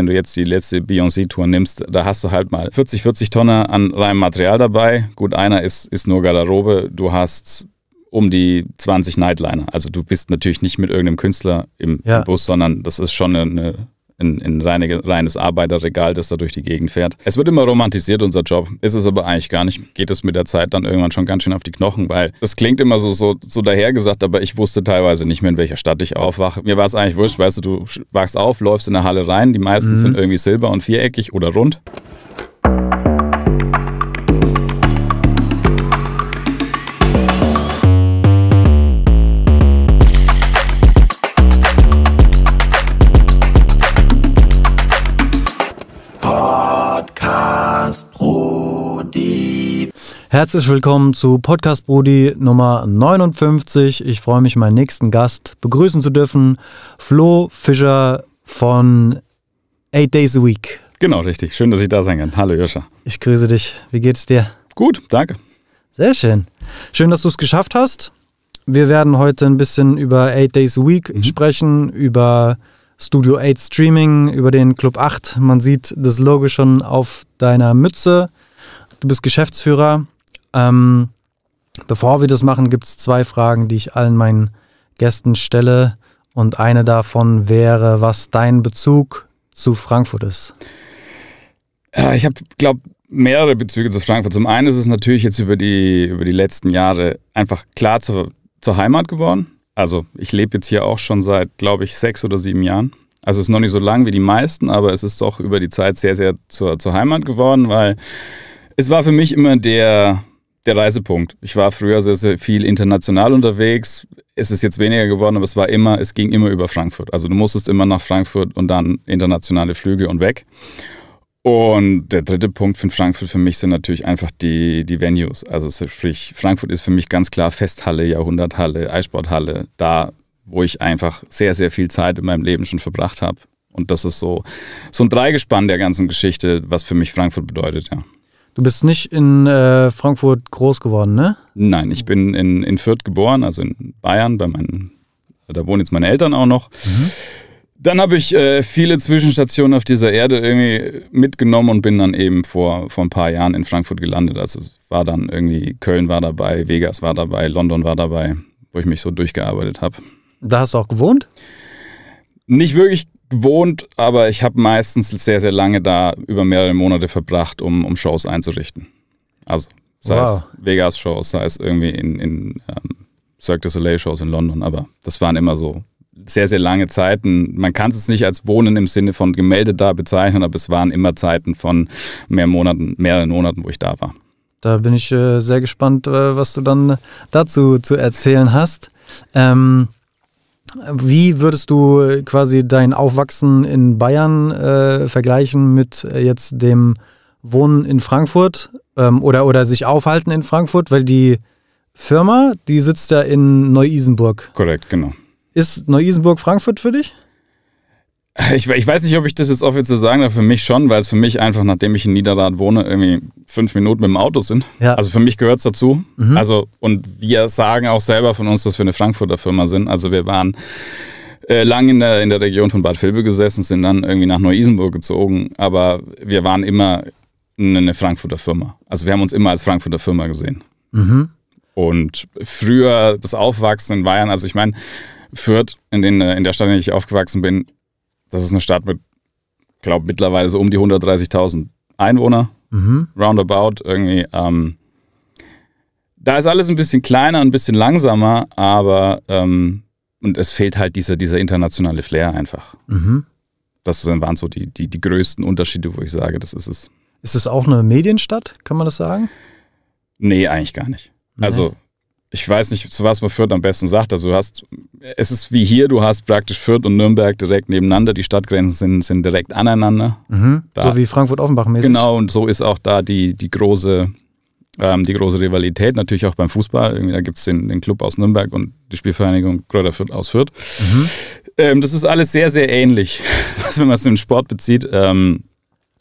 wenn du jetzt die letzte Beyoncé-Tour nimmst, da hast du halt mal 40, 40 Tonnen an reinem Material dabei. Gut, einer ist, ist nur Garderobe. Du hast um die 20 Nightliner. Also du bist natürlich nicht mit irgendeinem Künstler im, ja. im Bus, sondern das ist schon eine in, ein reine, reines Arbeiterregal, das da durch die Gegend fährt. Es wird immer romantisiert, unser Job. Ist es aber eigentlich gar nicht. Geht es mit der Zeit dann irgendwann schon ganz schön auf die Knochen, weil das klingt immer so, so, so dahergesagt, aber ich wusste teilweise nicht mehr, in welcher Stadt ich aufwache. Mir war es eigentlich wurscht, weißt du, du wachst auf, läufst in der Halle rein. Die meisten mhm. sind irgendwie silber und viereckig oder rund. Herzlich willkommen zu Podcast Brudi Nummer 59. Ich freue mich, meinen nächsten Gast begrüßen zu dürfen. Flo Fischer von Eight Days a Week. Genau, richtig. Schön, dass ich da sein kann. Hallo Joscha. Ich grüße dich. Wie geht's dir? Gut, danke. Sehr schön. Schön, dass du es geschafft hast. Wir werden heute ein bisschen über Eight Days a Week mhm. sprechen, über Studio 8 Streaming, über den Club 8. Man sieht das Logo schon auf deiner Mütze. Du bist Geschäftsführer ähm, bevor wir das machen, gibt es zwei Fragen, die ich allen meinen Gästen stelle. Und eine davon wäre, was dein Bezug zu Frankfurt ist. Ja, ich habe, glaube mehrere Bezüge zu Frankfurt. Zum einen ist es natürlich jetzt über die, über die letzten Jahre einfach klar zu, zur Heimat geworden. Also ich lebe jetzt hier auch schon seit, glaube ich, sechs oder sieben Jahren. Also es ist noch nicht so lang wie die meisten, aber es ist doch über die Zeit sehr, sehr zur, zur Heimat geworden, weil es war für mich immer der, der Reisepunkt. Ich war früher sehr, sehr viel international unterwegs. Es ist jetzt weniger geworden, aber es war immer, es ging immer über Frankfurt. Also du musstest immer nach Frankfurt und dann internationale Flüge und weg. Und der dritte Punkt von Frankfurt für mich sind natürlich einfach die, die Venues. Also sprich, Frankfurt ist für mich ganz klar Festhalle, Jahrhunderthalle, Eissporthalle, da, wo ich einfach sehr, sehr viel Zeit in meinem Leben schon verbracht habe. Und das ist so, so ein Dreigespann der ganzen Geschichte, was für mich Frankfurt bedeutet, ja. Du bist nicht in äh, Frankfurt groß geworden, ne? Nein, ich bin in, in Fürth geboren, also in Bayern, bei meinen, da wohnen jetzt meine Eltern auch noch. Mhm. Dann habe ich äh, viele Zwischenstationen auf dieser Erde irgendwie mitgenommen und bin dann eben vor, vor ein paar Jahren in Frankfurt gelandet. Also war dann irgendwie, Köln war dabei, Vegas war dabei, London war dabei, wo ich mich so durchgearbeitet habe. Da hast du auch gewohnt? Nicht wirklich gewohnt, aber ich habe meistens sehr, sehr lange da über mehrere Monate verbracht, um, um Shows einzurichten. Also sei wow. es Vegas-Shows, sei es irgendwie in, in ähm, Cirque du Soleil-Shows in London, aber das waren immer so sehr, sehr lange Zeiten. Man kann es nicht als Wohnen im Sinne von gemeldet da bezeichnen, aber es waren immer Zeiten von mehr Monaten, mehreren Monaten, wo ich da war. Da bin ich äh, sehr gespannt, äh, was du dann dazu zu erzählen hast. Ähm wie würdest du äh, quasi dein Aufwachsen in Bayern äh, vergleichen mit äh, jetzt dem Wohnen in Frankfurt ähm, oder, oder sich aufhalten in Frankfurt? Weil die Firma, die sitzt ja in Neu-Isenburg. Korrekt, genau. Ist Neu-Isenburg Frankfurt für dich? Ich, ich, weiß nicht, ob ich das jetzt offiziell sagen darf. Für mich schon, weil es für mich einfach, nachdem ich in Niederrad wohne, irgendwie fünf Minuten mit dem Auto sind. Ja. Also für mich gehört es dazu. Mhm. Also, und wir sagen auch selber von uns, dass wir eine Frankfurter Firma sind. Also wir waren äh, lang in der, in der Region von Bad Vilbel gesessen, sind dann irgendwie nach Neu-Isenburg gezogen, aber wir waren immer eine Frankfurter Firma. Also wir haben uns immer als Frankfurter Firma gesehen. Mhm. Und früher das Aufwachsen in Bayern, also ich meine, Fürth, in, den, äh, in der Stadt, in der ich aufgewachsen bin, das ist eine Stadt mit, glaube mittlerweile so um die 130.000 Einwohner, mhm. roundabout irgendwie. Ähm, da ist alles ein bisschen kleiner, ein bisschen langsamer, aber ähm, und es fehlt halt dieser, dieser internationale Flair einfach. Mhm. Das waren so die, die, die größten Unterschiede, wo ich sage, das ist es. Ist es auch eine Medienstadt, kann man das sagen? Nee, eigentlich gar nicht. Also ich weiß nicht, zu was man Fürth am besten sagt. Also du hast, es ist wie hier, du hast praktisch Fürth und Nürnberg direkt nebeneinander, die Stadtgrenzen sind, sind direkt aneinander. Mhm. So wie Frankfurt-Offenbach mäßig. Genau, und so ist auch da die, die große ähm, die große Rivalität, natürlich auch beim Fußball. Irgendwie, da gibt es den, den Club aus Nürnberg und die Spielvereinigung Kräuter Fürth aus Fürth. Mhm. Ähm, das ist alles sehr, sehr ähnlich, was wenn man es in den Sport bezieht. Ähm,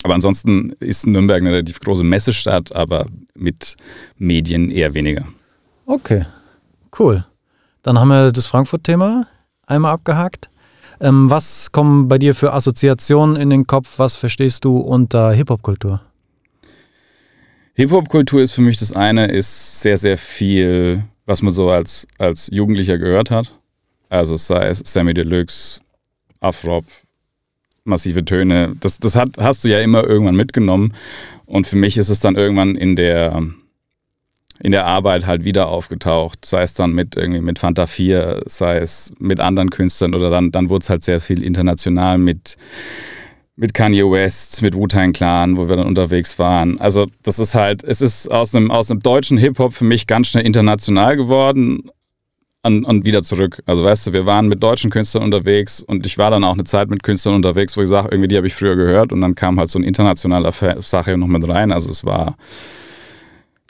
aber ansonsten ist Nürnberg eine relativ große Messestadt, aber mit Medien eher weniger. Okay, cool. Dann haben wir das Frankfurt-Thema einmal abgehakt. Ähm, was kommen bei dir für Assoziationen in den Kopf? Was verstehst du unter Hip-Hop-Kultur? Hip-Hop-Kultur ist für mich das eine, ist sehr, sehr viel, was man so als, als Jugendlicher gehört hat. Also sei es Sammy Deluxe, Afrop, massive Töne. Das, das hat, hast du ja immer irgendwann mitgenommen. Und für mich ist es dann irgendwann in der in der Arbeit halt wieder aufgetaucht, sei es dann mit irgendwie mit Fanta 4, sei es mit anderen Künstlern oder dann, dann wurde es halt sehr viel international mit, mit Kanye West, mit Wu-Tang Clan, wo wir dann unterwegs waren. Also das ist halt, es ist aus einem, aus einem deutschen Hip-Hop für mich ganz schnell international geworden und, und wieder zurück. Also weißt du, wir waren mit deutschen Künstlern unterwegs und ich war dann auch eine Zeit mit Künstlern unterwegs, wo ich sage, irgendwie die habe ich früher gehört und dann kam halt so eine internationale Sache noch mit rein. Also es war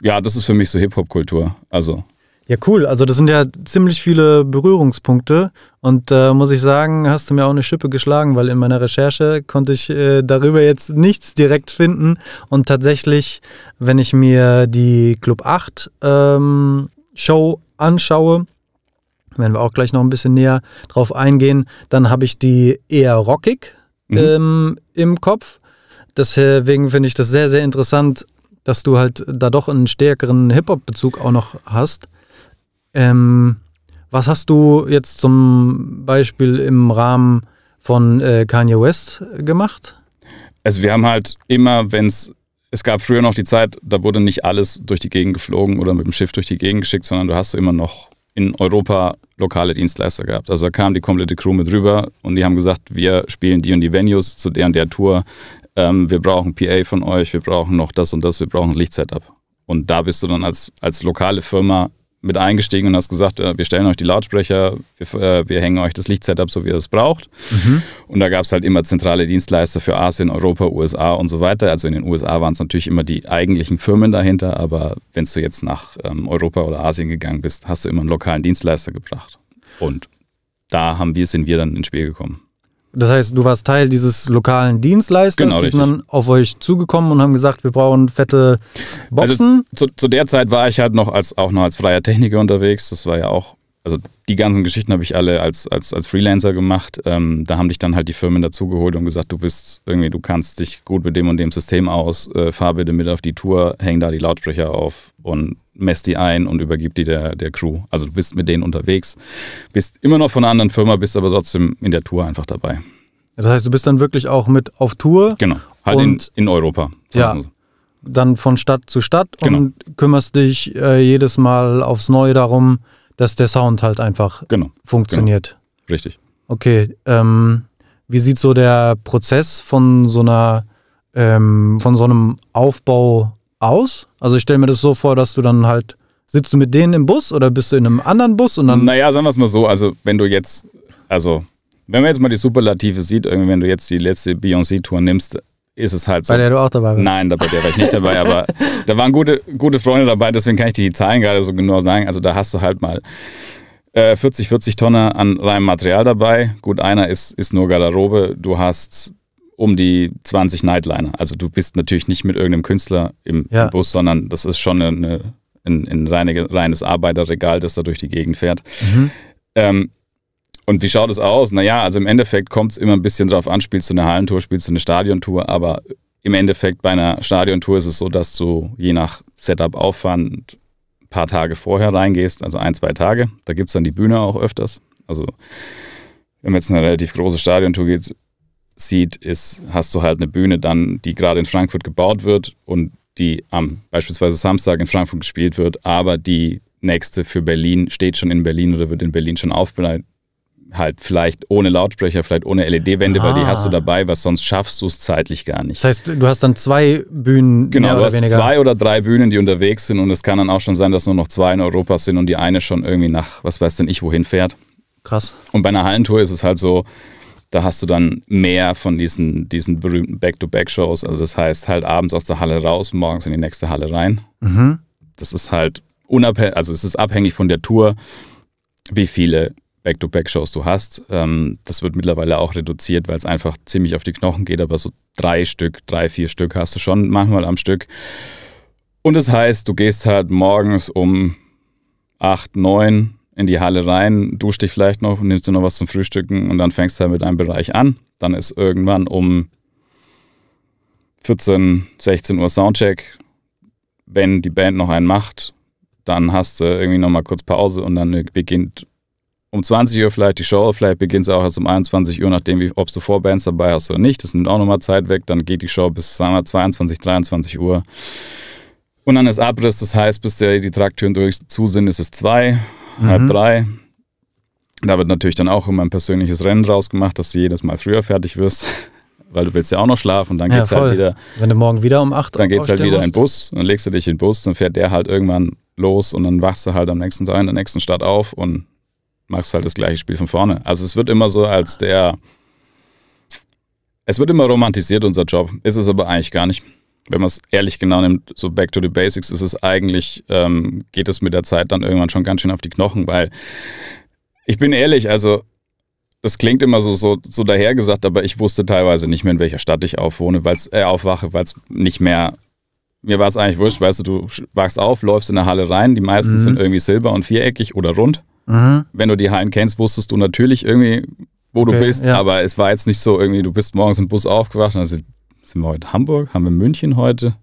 ja, das ist für mich so Hip-Hop-Kultur. Also. Ja, cool. Also das sind ja ziemlich viele Berührungspunkte. Und äh, muss ich sagen, hast du mir auch eine Schippe geschlagen, weil in meiner Recherche konnte ich äh, darüber jetzt nichts direkt finden. Und tatsächlich, wenn ich mir die Club 8 ähm, Show anschaue, werden wir auch gleich noch ein bisschen näher drauf eingehen, dann habe ich die eher rockig mhm. ähm, im Kopf. Deswegen äh, finde ich das sehr, sehr interessant, dass du halt da doch einen stärkeren Hip-Hop-Bezug auch noch hast. Ähm, was hast du jetzt zum Beispiel im Rahmen von äh, Kanye West gemacht? Also wir haben halt immer, wenn es, es gab früher noch die Zeit, da wurde nicht alles durch die Gegend geflogen oder mit dem Schiff durch die Gegend geschickt, sondern du hast so immer noch in Europa lokale Dienstleister gehabt. Also da kam die komplette Crew mit rüber und die haben gesagt, wir spielen die und die Venues zu der und der Tour ähm, wir brauchen PA von euch, wir brauchen noch das und das, wir brauchen Lichtsetup. Und da bist du dann als, als lokale Firma mit eingestiegen und hast gesagt, äh, wir stellen euch die Lautsprecher, wir, äh, wir, hängen euch das Lichtsetup, so wie ihr es braucht. Mhm. Und da gab es halt immer zentrale Dienstleister für Asien, Europa, USA und so weiter. Also in den USA waren es natürlich immer die eigentlichen Firmen dahinter, aber wenn du jetzt nach ähm, Europa oder Asien gegangen bist, hast du immer einen lokalen Dienstleister gebracht. Und da haben wir, sind wir dann ins Spiel gekommen. Das heißt, du warst Teil dieses lokalen Dienstleisters, genau, die sind dann auf euch zugekommen und haben gesagt, wir brauchen fette also Boxen. Also, zu, zu, der Zeit war ich halt noch als auch noch als freier Techniker unterwegs. Das war ja auch, also die ganzen Geschichten habe ich alle als, als, als Freelancer gemacht. Ähm, da haben dich dann halt die Firmen dazugeholt und gesagt, du bist irgendwie, du kannst dich gut mit dem und dem System aus, äh, fahr bitte mit auf die Tour, häng da die Lautsprecher auf und messt die ein und übergibt die der, der Crew. Also du bist mit denen unterwegs, bist immer noch von einer anderen Firma, bist aber trotzdem in der Tour einfach dabei. Das heißt, du bist dann wirklich auch mit auf Tour. Genau, halt und, in, in Europa. Ja, dann von Stadt zu Stadt genau. und kümmerst dich äh, jedes Mal aufs Neue darum, dass der Sound halt einfach genau. genau. funktioniert. Genau. Richtig. Okay, ähm, wie sieht so der Prozess von so einer ähm, von so einem Aufbau aus? Also ich stelle mir das so vor, dass du dann halt, sitzt du mit denen im Bus oder bist du in einem anderen Bus und dann. Naja, sagen wir es mal so, also wenn du jetzt, also wenn man jetzt mal die Superlative sieht, irgendwie, wenn du jetzt die letzte Beyoncé-Tour nimmst, ist es halt so. Bei der du auch dabei bist. Nein, bei der war ich nicht dabei, aber da waren gute, gute Freunde dabei, deswegen kann ich die Zahlen gerade so genau sagen. Also da hast du halt mal 40, 40 Tonnen an reinem Material dabei. Gut, einer ist, ist nur Garderobe. Du hast um die 20 Nightliner. Also du bist natürlich nicht mit irgendeinem Künstler im, ja. Bus, sondern das ist schon eine, ein, ein reine, reines Arbeiterregal, das da durch die Gegend fährt. Mhm. Ähm, und wie schaut es aus? Naja, also im Endeffekt kommt es immer ein bisschen drauf an, spielst du eine Hallentour, spielst du eine Stadiontour, aber im Endeffekt bei einer Stadiontour ist es so, dass du je nach Setup Aufwand ein paar Tage vorher reingehst, also ein, zwei Tage. Da gibt es dann die Bühne auch öfters. Also wenn man jetzt eine relativ große Stadiontour geht, sieht, ist, hast du halt eine Bühne dann, die gerade in Frankfurt gebaut wird und die am beispielsweise Samstag in Frankfurt gespielt wird, aber die nächste für Berlin steht schon in Berlin oder wird in Berlin schon aufbereitet. Halt vielleicht ohne Lautsprecher, vielleicht ohne LED-Wände, ah. weil die ah. hast du dabei, was sonst schaffst du es zeitlich gar nicht. Das heißt, du hast dann zwei Bühnen. Genau, mehr du hast weniger. zwei oder drei Bühnen, die unterwegs sind und es kann dann auch schon sein, dass nur noch zwei in Europa sind und die eine schon irgendwie nach, was weiß denn ich, wohin fährt. Krass. Und bei einer Hallentour ist es halt so, da hast du dann mehr von diesen, diesen berühmten Back-to-Back-Shows. Also das heißt halt abends aus der Halle raus, morgens in die nächste Halle rein. Mhm. Das ist halt unabhängig, also es ist abhängig von der Tour, wie viele Back-to-Back-Shows du hast. Ähm, das wird mittlerweile auch reduziert, weil es einfach ziemlich auf die Knochen geht, aber so drei Stück, drei, vier Stück hast du schon manchmal am Stück. Und das heißt, du gehst halt morgens um acht, neun in die Halle rein, duschst dich vielleicht noch, nimmst dir noch was zum Frühstücken und dann fängst du halt mit einem Bereich an. Dann ist irgendwann um 14, 16 Uhr Soundcheck. Wenn die Band noch einen macht, dann hast du irgendwie nochmal kurz Pause und dann beginnt um 20 Uhr vielleicht die Show, vielleicht beginnt sie auch erst um 21 Uhr, nachdem, ob du Vorbands dabei hast oder nicht. Das nimmt auch nochmal Zeit weg. Dann geht die Show bis, sagen wir, 22, 23 Uhr. Und dann ist Abriss, das heißt, bis der, die Traktüren durch zu sind, ist es zwei mhm. halb drei. Da wird natürlich dann auch immer ein persönliches Rennen draus gemacht, dass du jedes Mal früher fertig wirst, weil du willst ja auch noch schlafen. Und dann ja, geht's halt voll. halt wieder. Wenn du morgen wieder um acht Dann geht's halt wieder musst. in den Bus, dann legst du dich in den Bus, dann fährt der halt irgendwann los und dann wachst du halt am nächsten Tag in der nächsten Stadt auf und machst halt das gleiche Spiel von vorne. Also es wird immer so als der, es wird immer romantisiert, unser Job, ist es aber eigentlich gar nicht wenn man es ehrlich genau nimmt, so back to the basics, ist es eigentlich, ähm, geht es mit der Zeit dann irgendwann schon ganz schön auf die Knochen, weil ich bin ehrlich, also es klingt immer so, so, so dahergesagt, aber ich wusste teilweise nicht mehr, in welcher Stadt ich aufwohne, weil's, äh, aufwache, weil es nicht mehr. Mir war es eigentlich wurscht, weißt du, du wachst auf, läufst in der Halle rein, die meisten mhm. sind irgendwie silber und viereckig oder rund. Mhm. Wenn du die Hallen kennst, wusstest du natürlich irgendwie, wo okay, du bist, ja. aber es war jetzt nicht so irgendwie, du bist morgens im Bus aufgewacht und dann sind sind wir heute Hamburg? Haben wir München heute?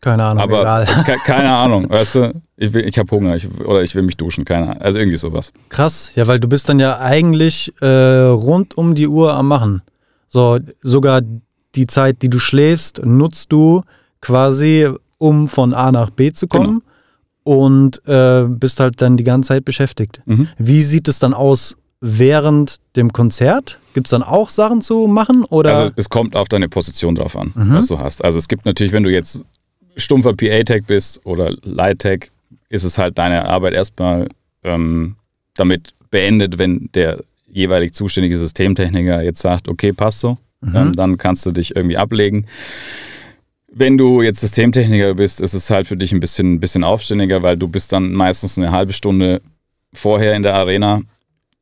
Keine Ahnung, aber egal. Ke keine Ahnung, weißt du, ich, ich habe Hunger ich, oder ich will mich duschen, keine Ahnung, also irgendwie sowas. Krass, ja, weil du bist dann ja eigentlich äh, rund um die Uhr am Machen. So, sogar die Zeit, die du schläfst, nutzt du quasi, um von A nach B zu kommen genau. und äh, bist halt dann die ganze Zeit beschäftigt. Mhm. Wie sieht es dann aus während dem Konzert? Gibt es dann auch Sachen zu machen? Oder? Also es kommt auf deine Position drauf an, mhm. was du hast. Also es gibt natürlich, wenn du jetzt stumpfer pa tech bist oder light tech ist es halt deine Arbeit erstmal ähm, damit beendet, wenn der jeweilig zuständige Systemtechniker jetzt sagt, okay, passt so, mhm. ähm, dann kannst du dich irgendwie ablegen. Wenn du jetzt Systemtechniker bist, ist es halt für dich ein bisschen, ein bisschen aufständiger, weil du bist dann meistens eine halbe Stunde vorher in der Arena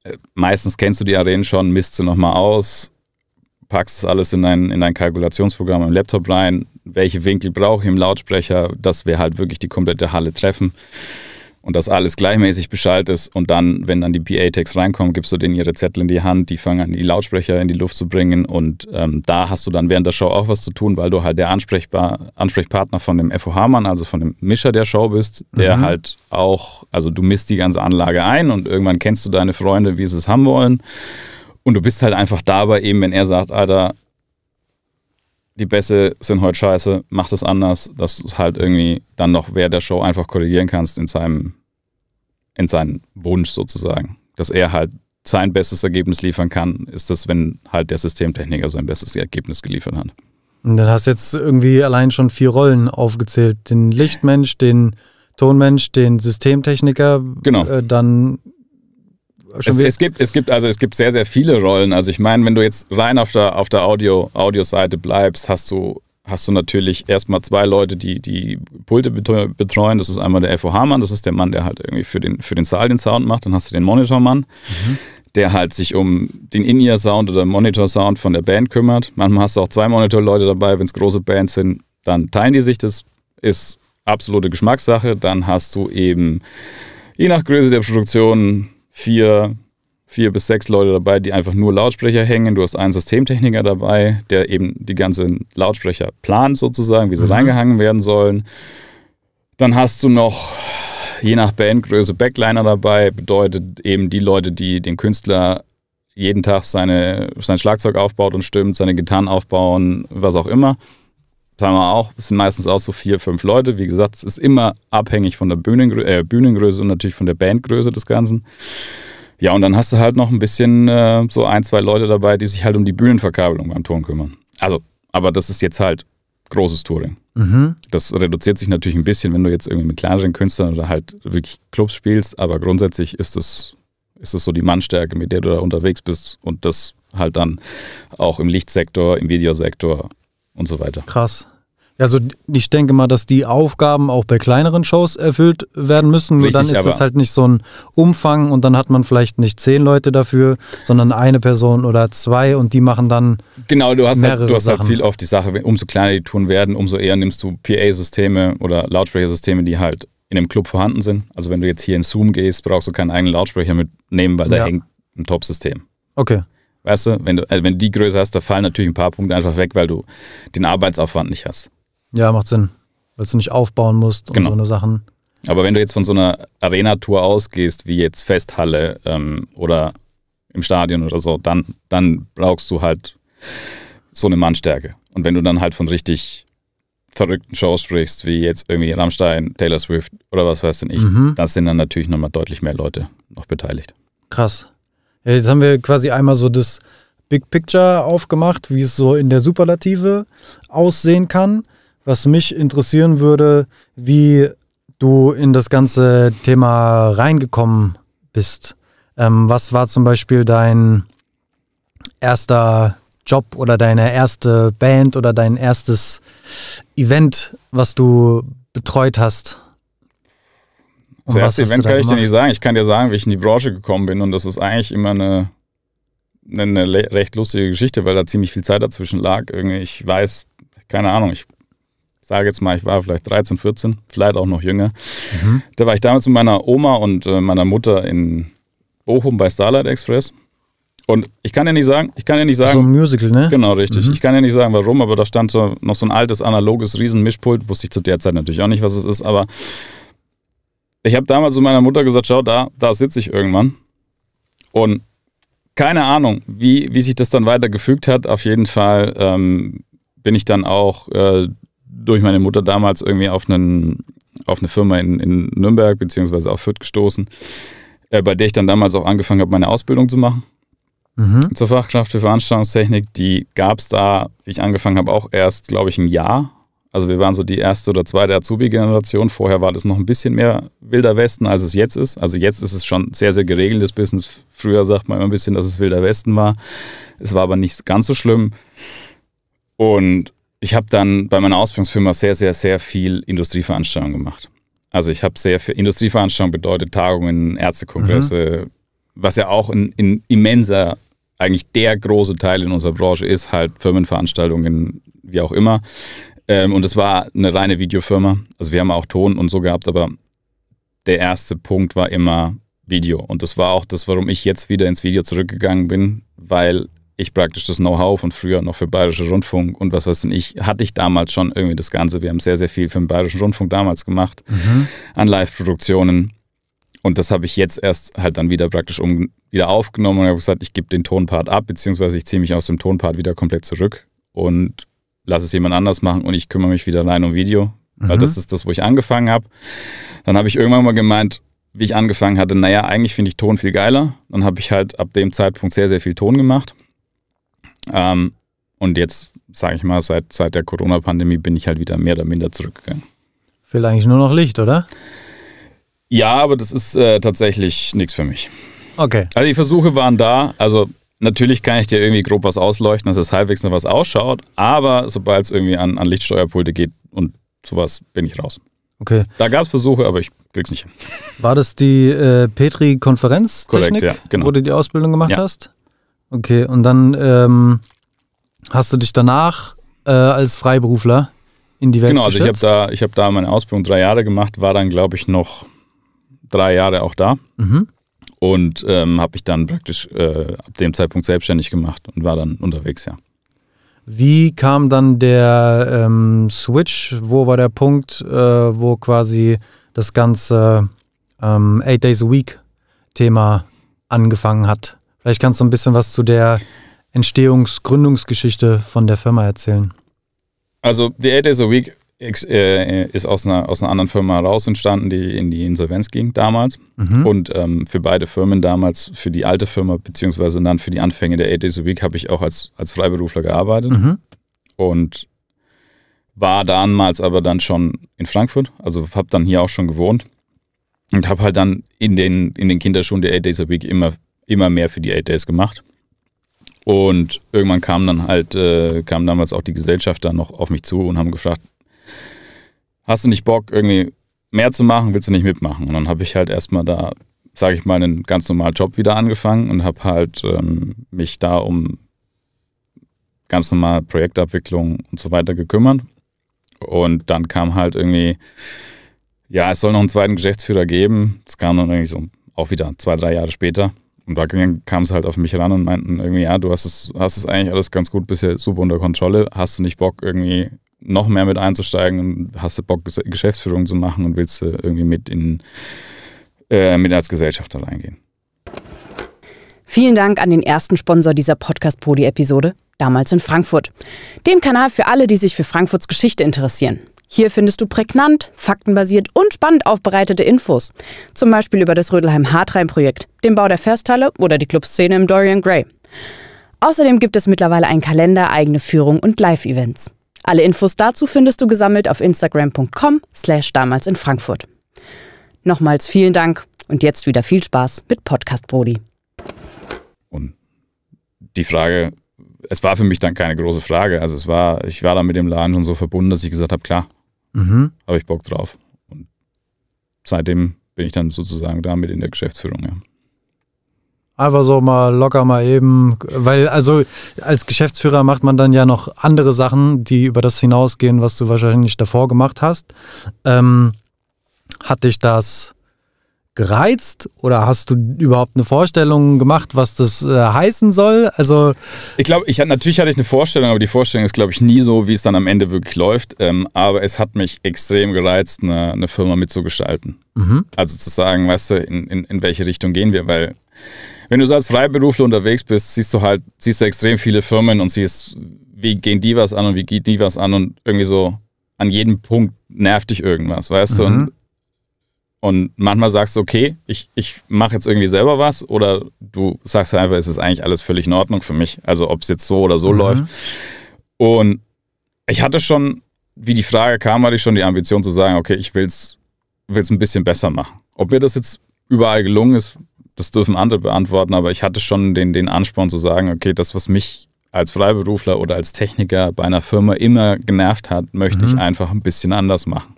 äh, meistens kennst du die Arenen schon, misst sie nochmal aus, packst es alles in dein, in dein Kalkulationsprogramm im Laptop rein, welche Winkel brauche ich im Lautsprecher, dass wir halt wirklich die komplette Halle treffen und das alles gleichmäßig Bescheid ist. Und dann, wenn dann die PA-Tags reinkommen, gibst du denen ihre Zettel in die Hand, die fangen an, die Lautsprecher in die Luft zu bringen. Und ähm, da hast du dann während der Show auch was zu tun, weil du halt der Ansprechbar Ansprechpartner von dem FOH-Mann, also von dem Mischer der Show bist, der mhm. halt auch, also du misst die ganze Anlage ein und irgendwann kennst du deine Freunde, wie sie es haben wollen. Und du bist halt einfach dabei, eben wenn er sagt, Alter, die Bässe sind heute scheiße, mach das anders, dass du halt irgendwie dann noch während der Show einfach korrigieren kannst in seinem, in seinem Wunsch sozusagen. Dass er halt sein bestes Ergebnis liefern kann, ist das, wenn halt der Systemtechniker sein bestes Ergebnis geliefert hat. Und dann hast du jetzt irgendwie allein schon vier Rollen aufgezählt. Den Lichtmensch, den Tonmensch, den Systemtechniker, genau. Äh, dann schon es, es, gibt, es gibt also es gibt sehr, sehr viele Rollen. Also ich meine, wenn du jetzt rein auf der, auf der Audio, Audio-Seite bleibst, hast du, hast du natürlich erstmal zwei Leute, die die Pulte betreuen. Das ist einmal der FOH-Mann, das ist der Mann, der halt irgendwie für den, für den Saal den Sound macht. Dann hast du den Monitor-Mann. Mhm der halt sich um den In-Ear-Sound oder Monitor-Sound von der Band kümmert. Manchmal hast du auch zwei Monitor-Leute dabei, wenn es große Bands sind, dann teilen die sich. Das ist absolute Geschmackssache. Dann hast du eben, je nach Größe der Produktion, vier, vier bis sechs Leute dabei, die einfach nur Lautsprecher hängen. Du hast einen Systemtechniker dabei, der eben die ganzen Lautsprecher plant sozusagen, wie sie mhm. reingehangen werden sollen. Dann hast du noch je nach Bandgröße Backliner dabei, bedeutet eben die Leute, die den Künstler jeden Tag seine, sein Schlagzeug aufbaut und stimmt, seine Gitarren aufbauen, was auch immer sagen wir auch, es sind meistens auch so vier, fünf Leute. Wie gesagt, es ist immer abhängig von der Bühnengrö äh, Bühnengröße und natürlich von der Bandgröße des Ganzen. Ja, und dann hast du halt noch ein bisschen äh, so ein, zwei Leute dabei, die sich halt um die Bühnenverkabelung beim Ton kümmern. Also, aber das ist jetzt halt großes Touring. Mhm. Das reduziert sich natürlich ein bisschen, wenn du jetzt irgendwie mit kleineren Künstlern oder halt wirklich Clubs spielst, aber grundsätzlich ist das, ist es so die Mannstärke, mit der du da unterwegs bist und das halt dann auch im Lichtsektor, im Videosektor und so weiter. Krass. Also ich denke mal, dass die Aufgaben auch bei kleineren Shows erfüllt werden müssen. Richtig, dann ist es halt nicht so ein Umfang und dann hat man vielleicht nicht zehn Leute dafür, sondern eine Person oder zwei und die machen dann genau. Du hast halt- mehrere halt, du hast halt viel oft die Sache. Umso kleiner die Touren werden, umso eher nimmst du PA-Systeme oder Lautsprechersysteme, die halt in einem Club vorhanden sind. Also wenn du jetzt hier in Zoom gehst, brauchst du keinen eigenen Lautsprecher mitnehmen, weil ja. hängt ein Top-System. Okay. Weißt du, wenn du, also wenn du die Größe hast, da fallen natürlich ein paar Punkte einfach weg, weil du den Arbeitsaufwand nicht hast. Ja, macht Sinn. Weil du nicht aufbauen musst genau. und so eine Sachen. Aber wenn du jetzt von so einer Arena-Tour ausgehst, wie jetzt Festhalle ähm, oder im Stadion oder so, dann, dann brauchst du halt so eine Mannstärke. Und wenn du dann halt von richtig verrückten Shows sprichst, wie jetzt irgendwie Rammstein, Taylor Swift oder was weiß denn ich, mhm. da sind dann natürlich nochmal deutlich mehr Leute noch beteiligt. Krass. Äh, jetzt haben wir quasi einmal so das Big Picture aufgemacht, wie es so in der Superlative aussehen kann. Was mich interessieren würde, wie du in das ganze Thema reingekommen bist. Ähm, was war zum Beispiel dein erster Job oder deine erste Band oder dein erstes Event, was du betreut hast? Und das erste Event kann ich dir nicht sagen. Ich kann dir sagen, wie ich in die Branche gekommen bin und das ist eigentlich immer eine, eine recht lustige Geschichte, weil da ziemlich viel Zeit dazwischen lag. ich weiß, keine Ahnung, ich sage jetzt mal, ich war vielleicht 13, 14, vielleicht auch noch jünger. Mhm. Da war ich damals mit meiner Oma und äh, meiner Mutter in Bochum bei Starlight Express. Und ich kann ja nicht sagen, ich kann ja nicht sagen. So ein Musical, ne? Genau, richtig. Mhm. Ich kann ja nicht sagen, warum, aber da stand so noch so ein altes analoges Riesenmischpult. Wusste ich zu der Zeit natürlich auch nicht, was es ist, aber ich habe damals zu meiner Mutter gesagt, schau da, da sitze ich irgendwann. Und keine Ahnung, wie, wie sich das dann weiter gefügt hat. Auf jeden Fall ähm, bin ich dann auch äh, durch meine Mutter damals irgendwie auf, einen, auf eine Firma in, in Nürnberg bzw. auf Fürth gestoßen, äh, bei der ich dann damals auch angefangen habe, meine Ausbildung zu machen. Mhm. Zur Fachkraft für Veranstaltungstechnik, die gab es da, wie ich angefangen habe, auch erst, glaube ich, ein Jahr also wir waren so die erste oder zweite Azubi-Generation. Vorher war das noch ein bisschen mehr wilder Westen, als es jetzt ist. Also jetzt ist es schon sehr, sehr geregeltes Business. Früher sagt man immer ein bisschen, dass es wilder Westen war. Es war aber nicht ganz so schlimm. Und ich habe dann bei meiner Ausbildungsfirma sehr, sehr, sehr viel Industrieveranstaltungen gemacht. Also ich habe sehr viel Industrieveranstaltungen bedeutet Tagungen, Ärztekongresse, mhm. was ja auch ein, ein immenser, eigentlich der große Teil in unserer Branche ist, halt Firmenveranstaltungen, wie auch immer. Ähm, und es war eine reine Videofirma. Also wir haben auch Ton und so gehabt, aber der erste Punkt war immer Video. Und das war auch das, warum ich jetzt wieder ins Video zurückgegangen bin, weil ich praktisch das Know-how von früher noch für Bayerische Rundfunk und was weiß denn ich, hatte ich damals schon irgendwie das Ganze. Wir haben sehr, sehr viel für den Bayerischen Rundfunk damals gemacht, mhm. an Live-Produktionen. Und das habe ich jetzt erst halt dann wieder praktisch um, wieder aufgenommen und habe gesagt, ich gebe den Tonpart ab, beziehungsweise ich ziehe mich aus dem Tonpart wieder komplett zurück und lass es jemand anders machen und ich kümmere mich wieder allein um Video. Mhm. Weil das ist das, wo ich angefangen habe. Dann habe ich irgendwann mal gemeint, wie ich angefangen hatte, naja, eigentlich finde ich Ton viel geiler. Dann habe ich halt ab dem Zeitpunkt sehr, sehr viel Ton gemacht. Ähm, und jetzt, sage ich mal, seit, seit der Corona-Pandemie bin ich halt wieder mehr oder minder zurückgegangen. Fehlt eigentlich nur noch Licht, oder? Ja, aber das ist äh, tatsächlich nichts für mich. Okay. Also die Versuche waren da. Also Natürlich kann ich dir irgendwie grob was ausleuchten, dass es halbwegs noch was ausschaut, aber sobald es irgendwie an, an Lichtsteuerpulte geht und sowas, bin ich raus. Okay. Da gab es Versuche, aber ich krieg's nicht hin. War das die äh, Petri-Konferenztechnik, ja, genau. wo du die Ausbildung gemacht ja. hast? Okay, und dann ähm, hast du dich danach äh, als Freiberufler in die Welt Genau, also ich habe da, ich hab da meine Ausbildung drei Jahre gemacht, war dann, glaube ich, noch drei Jahre auch da. Mhm und ähm, habe ich dann praktisch äh, ab dem Zeitpunkt selbstständig gemacht und war dann unterwegs, ja. Wie kam dann der ähm, Switch? Wo war der Punkt, äh, wo quasi das ganze ähm, Eight Days a Week Thema angefangen hat? Vielleicht kannst du ein bisschen was zu der Entstehungs-Gründungsgeschichte von der Firma erzählen. Also die Eight Days a Week äh, ist aus einer, aus einer anderen Firma raus entstanden, die in die Insolvenz ging damals. Mhm. Und ähm, für beide Firmen damals, für die alte Firma, beziehungsweise dann für die Anfänge der 8 Days a Week, habe ich auch als, als Freiberufler gearbeitet. Mhm. Und war damals aber dann schon in Frankfurt, also habe dann hier auch schon gewohnt. Und habe halt dann in den, in den Kinderschuhen der 8 Days a Week immer, immer mehr für die 8 Days gemacht. Und irgendwann kam dann halt, äh, kam damals auch die Gesellschaft dann noch auf mich zu und haben gefragt, hast du nicht Bock, irgendwie mehr zu machen, willst du nicht mitmachen? Und dann habe ich halt erstmal da, sage ich mal, einen ganz normalen Job wieder angefangen und habe halt ähm, mich da um ganz normal Projektabwicklung und so weiter gekümmert. Und dann kam halt irgendwie, ja, es soll noch einen zweiten Geschäftsführer geben. Es kam dann irgendwie so auch wieder zwei, drei Jahre später. Und da kam es halt auf mich ran und meinten irgendwie, ja, du hast es, hast es eigentlich alles ganz gut bisher super unter Kontrolle. Hast du nicht Bock, irgendwie noch mehr mit einzusteigen und hast du Bock, Geschäftsführung zu machen und willst du irgendwie mit in äh, mit als Gesellschafter reingehen. Vielen Dank an den ersten Sponsor dieser Podcast-Podi-Episode, damals in Frankfurt. Dem Kanal für alle, die sich für Frankfurts Geschichte interessieren. Hier findest du prägnant, faktenbasiert und spannend aufbereitete Infos. Zum Beispiel über das Rödelheim-Hartrein-Projekt, den Bau der Festhalle oder die Clubszene im Dorian Gray. Außerdem gibt es mittlerweile einen Kalender, eigene Führung und Live-Events. Alle Infos dazu findest du gesammelt auf instagram.com slash damals in Frankfurt. Nochmals vielen Dank und jetzt wieder viel Spaß mit Podcast Brody. Und die Frage, es war für mich dann keine große Frage. Also es war, ich war da mit dem Laden schon so verbunden, dass ich gesagt habe, klar, mhm. habe ich Bock drauf. Und seitdem bin ich dann sozusagen damit in der Geschäftsführung, ja. Einfach so mal locker mal eben, weil also als Geschäftsführer macht man dann ja noch andere Sachen, die über das hinausgehen, was du wahrscheinlich davor gemacht hast. Ähm, hat dich das gereizt oder hast du überhaupt eine Vorstellung gemacht, was das äh, heißen soll? Also ich glaube, ich hatte natürlich hatte ich eine Vorstellung, aber die Vorstellung ist glaube ich nie so, wie es dann am Ende wirklich läuft. Ähm, aber es hat mich extrem gereizt, eine, eine Firma mitzugestalten. Mhm. Also zu sagen, weißt du, in, in, in welche Richtung gehen wir, weil wenn du so als Freiberufler unterwegs bist, siehst du halt, siehst du extrem viele Firmen und siehst, wie gehen die was an und wie geht die was an und irgendwie so an jedem Punkt nervt dich irgendwas, weißt mhm. du? Und, und, manchmal sagst du, okay, ich, ich mache jetzt irgendwie selber was oder du sagst halt einfach, es ist eigentlich alles völlig in Ordnung für mich. Also ob es jetzt so oder so mhm. läuft. Und ich hatte schon, wie die Frage kam, hatte ich schon die Ambition zu sagen, okay, ich will es ein bisschen besser machen. Ob mir das jetzt überall gelungen ist, das dürfen andere beantworten, aber ich hatte schon den, den Ansporn zu sagen, okay, das, was mich als Freiberufler oder als Techniker bei einer Firma immer genervt hat, möchte mhm. ich einfach ein bisschen anders machen.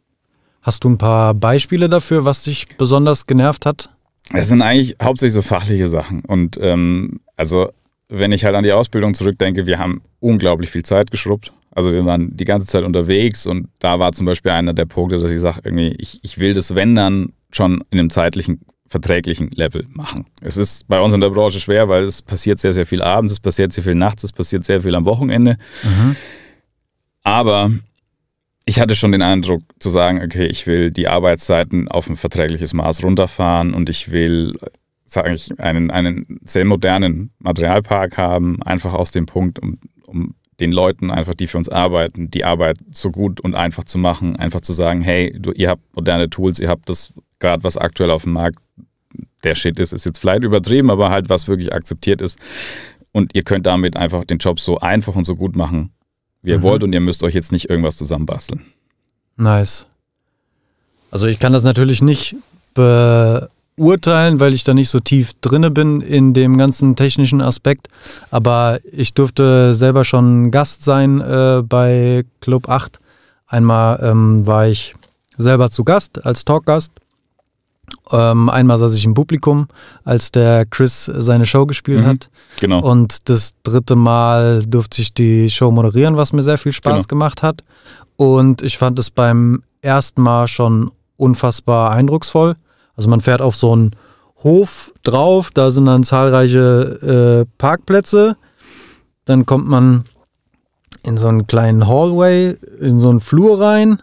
Hast du ein paar Beispiele dafür, was dich besonders genervt hat? Es sind eigentlich hauptsächlich so fachliche Sachen. Und ähm, also, wenn ich halt an die Ausbildung zurückdenke, wir haben unglaublich viel Zeit geschrubbt. Also wir waren die ganze Zeit unterwegs und da war zum Beispiel einer der Punkte, dass ich sage, irgendwie, ich, ich will das, wenn dann, schon in einem zeitlichen verträglichen Level machen. Es ist bei uns in der Branche schwer, weil es passiert sehr, sehr viel abends, es passiert sehr viel nachts, es passiert sehr viel am Wochenende. Mhm. Aber ich hatte schon den Eindruck zu sagen, okay, ich will die Arbeitszeiten auf ein verträgliches Maß runterfahren und ich will, sage ich, einen, einen sehr modernen Materialpark haben, einfach aus dem Punkt, um, um den Leuten einfach, die für uns arbeiten, die Arbeit so gut und einfach zu machen, einfach zu sagen, hey, du, ihr habt moderne Tools, ihr habt das gerade, was aktuell auf dem Markt der Shit ist, ist jetzt vielleicht übertrieben, aber halt was wirklich akzeptiert ist. Und ihr könnt damit einfach den Job so einfach und so gut machen, wie ihr mhm. wollt und ihr müsst euch jetzt nicht irgendwas zusammenbasteln. Nice. Also ich kann das natürlich nicht beurteilen, weil ich da nicht so tief drinne bin in dem ganzen technischen Aspekt. Aber ich durfte selber schon Gast sein äh, bei Club 8. Einmal ähm, war ich selber zu Gast als Talkgast ähm, einmal saß ich im Publikum, als der Chris seine Show gespielt mhm. hat. Genau. Und das dritte Mal durfte ich die Show moderieren, was mir sehr viel Spaß genau. gemacht hat. Und ich fand es beim ersten Mal schon unfassbar eindrucksvoll. Also man fährt auf so einen Hof drauf, da sind dann zahlreiche äh, Parkplätze. Dann kommt man in so einen kleinen Hallway, in so einen Flur rein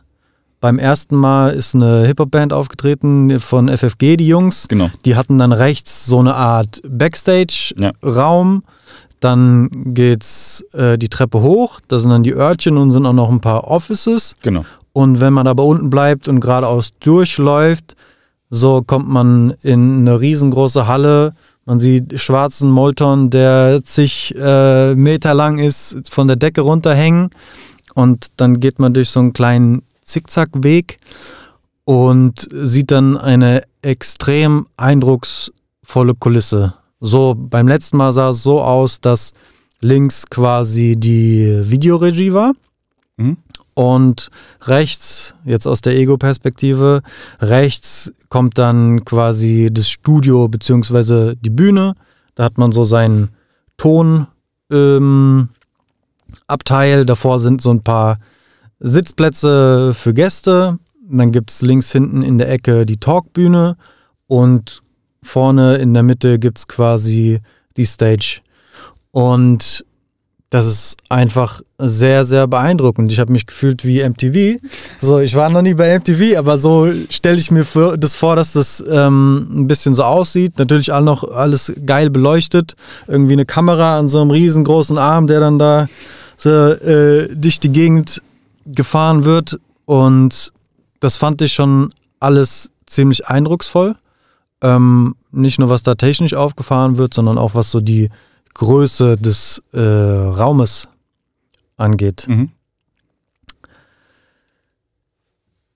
beim ersten Mal ist eine Hip-Hop-Band aufgetreten von FFG, die Jungs. Genau. Die hatten dann rechts so eine Art Backstage-Raum. Ja. Dann geht's äh, die Treppe hoch, da sind dann die Örtchen und sind auch noch ein paar Offices. Genau. Und wenn man aber unten bleibt und geradeaus durchläuft, so kommt man in eine riesengroße Halle. Man sieht schwarzen Molton, der zig äh, Meter lang ist, von der Decke runterhängen. Und dann geht man durch so einen kleinen Zickzackweg und sieht dann eine extrem eindrucksvolle Kulisse. So, beim letzten Mal sah es so aus, dass links quasi die Videoregie war mhm. und rechts, jetzt aus der Ego-Perspektive, rechts kommt dann quasi das Studio bzw. die Bühne. Da hat man so seinen Ton. Ähm, Abteil. Davor sind so ein paar Sitzplätze für Gäste. Dann gibt es links hinten in der Ecke die Talkbühne und vorne in der Mitte gibt es quasi die Stage. Und das ist einfach sehr, sehr beeindruckend. Ich habe mich gefühlt wie MTV. So, ich war noch nie bei MTV, aber so stelle ich mir für, das vor, dass das ähm, ein bisschen so aussieht. Natürlich all noch alles geil beleuchtet. Irgendwie eine Kamera an so einem riesengroßen Arm, der dann da so, äh, durch die Gegend gefahren wird. Und das fand ich schon alles ziemlich eindrucksvoll. Ähm, nicht nur was da technisch aufgefahren wird, sondern auch was so die Größe des äh, Raumes angeht. Mhm.